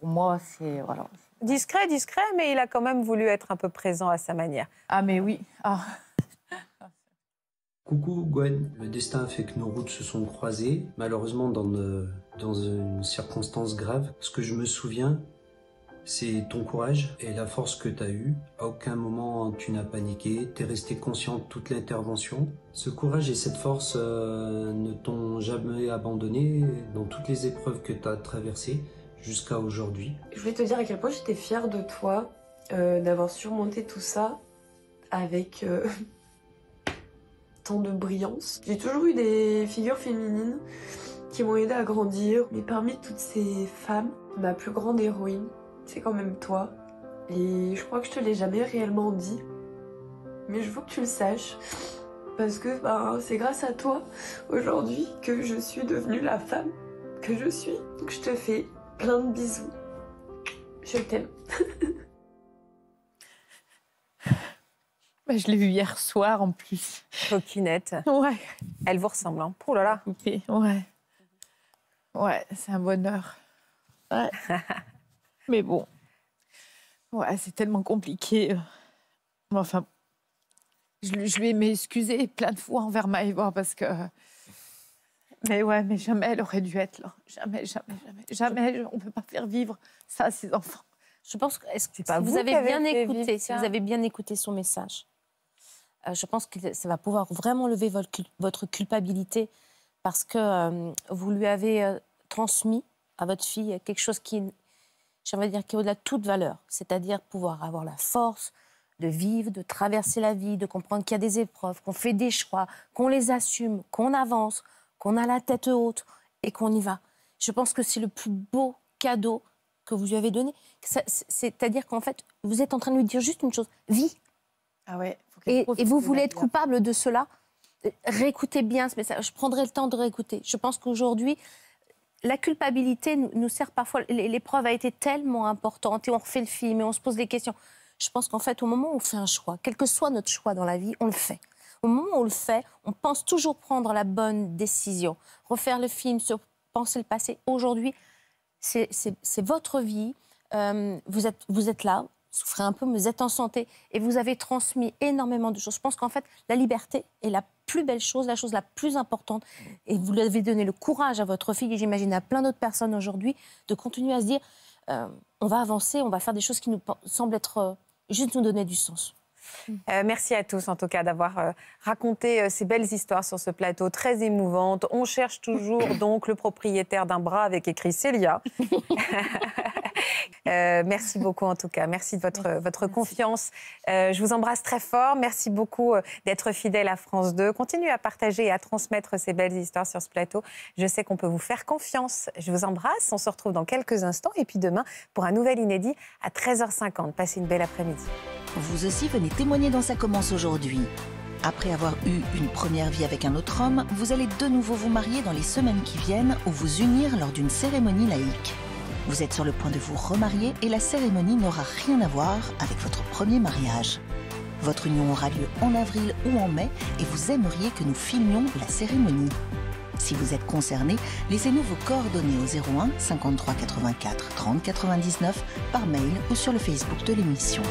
S3: pour
S4: moi, c'est voilà, Discret, discret, mais il a quand même voulu être un peu présent à sa manière. Ah mais oui. Ah.
S7: Coucou Gwen, le destin fait que nos routes se sont croisées, malheureusement euh, dans, une, circonstance grave. Ce que je me souviens, c'est ton courage et la force que tu as eue. À aucun moment tu n'as paniqué, tu es resté conscient de toute l'intervention. Ce courage et cette force euh, ne t'ont jamais abandonné dans toutes les épreuves que tu as traversées jusqu'à aujourd'hui.
S1: Je voulais te dire à quel point j'étais fière de toi euh, d'avoir surmonté tout ça avec euh, [LAUGHS] tant de brillance. J'ai toujours eu des figures féminines qui m'ont aidé à grandir, mais parmi toutes ces femmes, ma plus grande héroïne, c'est quand même toi. Et je crois que je te l'ai jamais réellement dit, mais je veux que tu le saches parce que ben, c'est grâce à toi aujourd'hui que je suis devenue la femme que je suis. Donc je te fais plein de bisous. Je t'aime. [LAUGHS]
S4: Bah, je l'ai vue hier soir en plus. Coquinette. Ouais. Elle vous ressemble, hein. Oh là là. Ok, ouais. Ouais, c'est un bonheur. Ouais. [LAUGHS]
S3: Mais bon. Ouais, c'est tellement compliqué. Enfin, je, vais m'excuser plein de fois envers Maëva parce que mais ouais, mais jamais elle aurait dû être là. Jamais, jamais, jamais. Jamais, on ne peut pas faire vivre
S6: ça à ses enfants. Je pense que, est-ce que vous, avez bien écouté, si vous avez bien écouté son message, euh, je pense que ça va pouvoir vraiment lever votre, culpabilité parce que euh, vous lui avez euh, transmis à votre fille quelque chose qui, j'aimerais dire, qui est au-delà de toute valeur, c'est-à-dire pouvoir avoir la force de vivre, de traverser la vie, de comprendre qu'il y a des épreuves, qu'on fait des choix, qu'on les assume, qu'on avance, qu'on a la tête haute et qu'on y va. Je pense que c'est le plus beau cadeau que vous lui avez donné. C'est-à-dire qu'en fait, vous êtes en train de lui dire juste une chose vie. Ah ouais. et, vous voulez être hein. coupable de cela. Euh, réécoutez bien ce message. Je prendrai le temps de réécouter. Je pense qu'aujourd'hui, la culpabilité nous, sert parfois. L'épreuve a été tellement importante et on refait le film et on se pose des questions. Je pense qu'en fait, au moment où on fait un choix, quel que soit notre choix dans la vie, on le fait au moment où on le fait, on pense toujours prendre la bonne décision. Refaire le film, sur penser le passé, aujourd'hui, c'est votre vie. Euh, vous, êtes, vous là, souffrez un peu, mais vous êtes en santé et vous avez transmis énormément de choses. Je pense qu'en fait, la liberté est la plus belle chose, la chose la plus importante. Et vous avez donné le courage à votre fille et j'imagine à plein d'autres personnes aujourd'hui de continuer à se dire euh, on va avancer, on va faire des choses qui nous semblent être euh, juste nous donner du sens. Mm. Euh,
S4: merci à tous, en tout cas, d'avoir euh, raconté euh, ces belles histoires sur ce plateau, très émouvantes. On cherche toujours, [COUGHS] donc, le propriétaire d'un bras avec écrit Célia. [LAUGHS] merci beaucoup, en tout cas. Merci de votre, votre confiance. je vous embrasse très fort. Merci beaucoup d'être fidèle à France 2. Continuez à partager et à transmettre ces belles histoires sur ce plateau. Je sais qu'on peut vous faire confiance. Je vous embrasse. On se retrouve dans quelques instants. Et puis demain,
S8: pour un nouvel inédit à 13h50. Passez une belle après-midi. Vous aussi venez témoigner dans sa commence aujourd'hui. Après avoir eu une première vie avec un autre homme, vous allez de nouveau vous marier dans les semaines qui viennent ou vous unir lors d'une cérémonie laïque. Vous êtes sur le point de vous remarier et la cérémonie n'aura rien à voir avec votre premier mariage. Votre union aura lieu en avril ou en mai et vous aimeriez que nous filmions la cérémonie. Si vous êtes concerné, laissez-nous vos coordonnées au 01 53 84 30 99 par mail ou sur le Facebook de l'émission.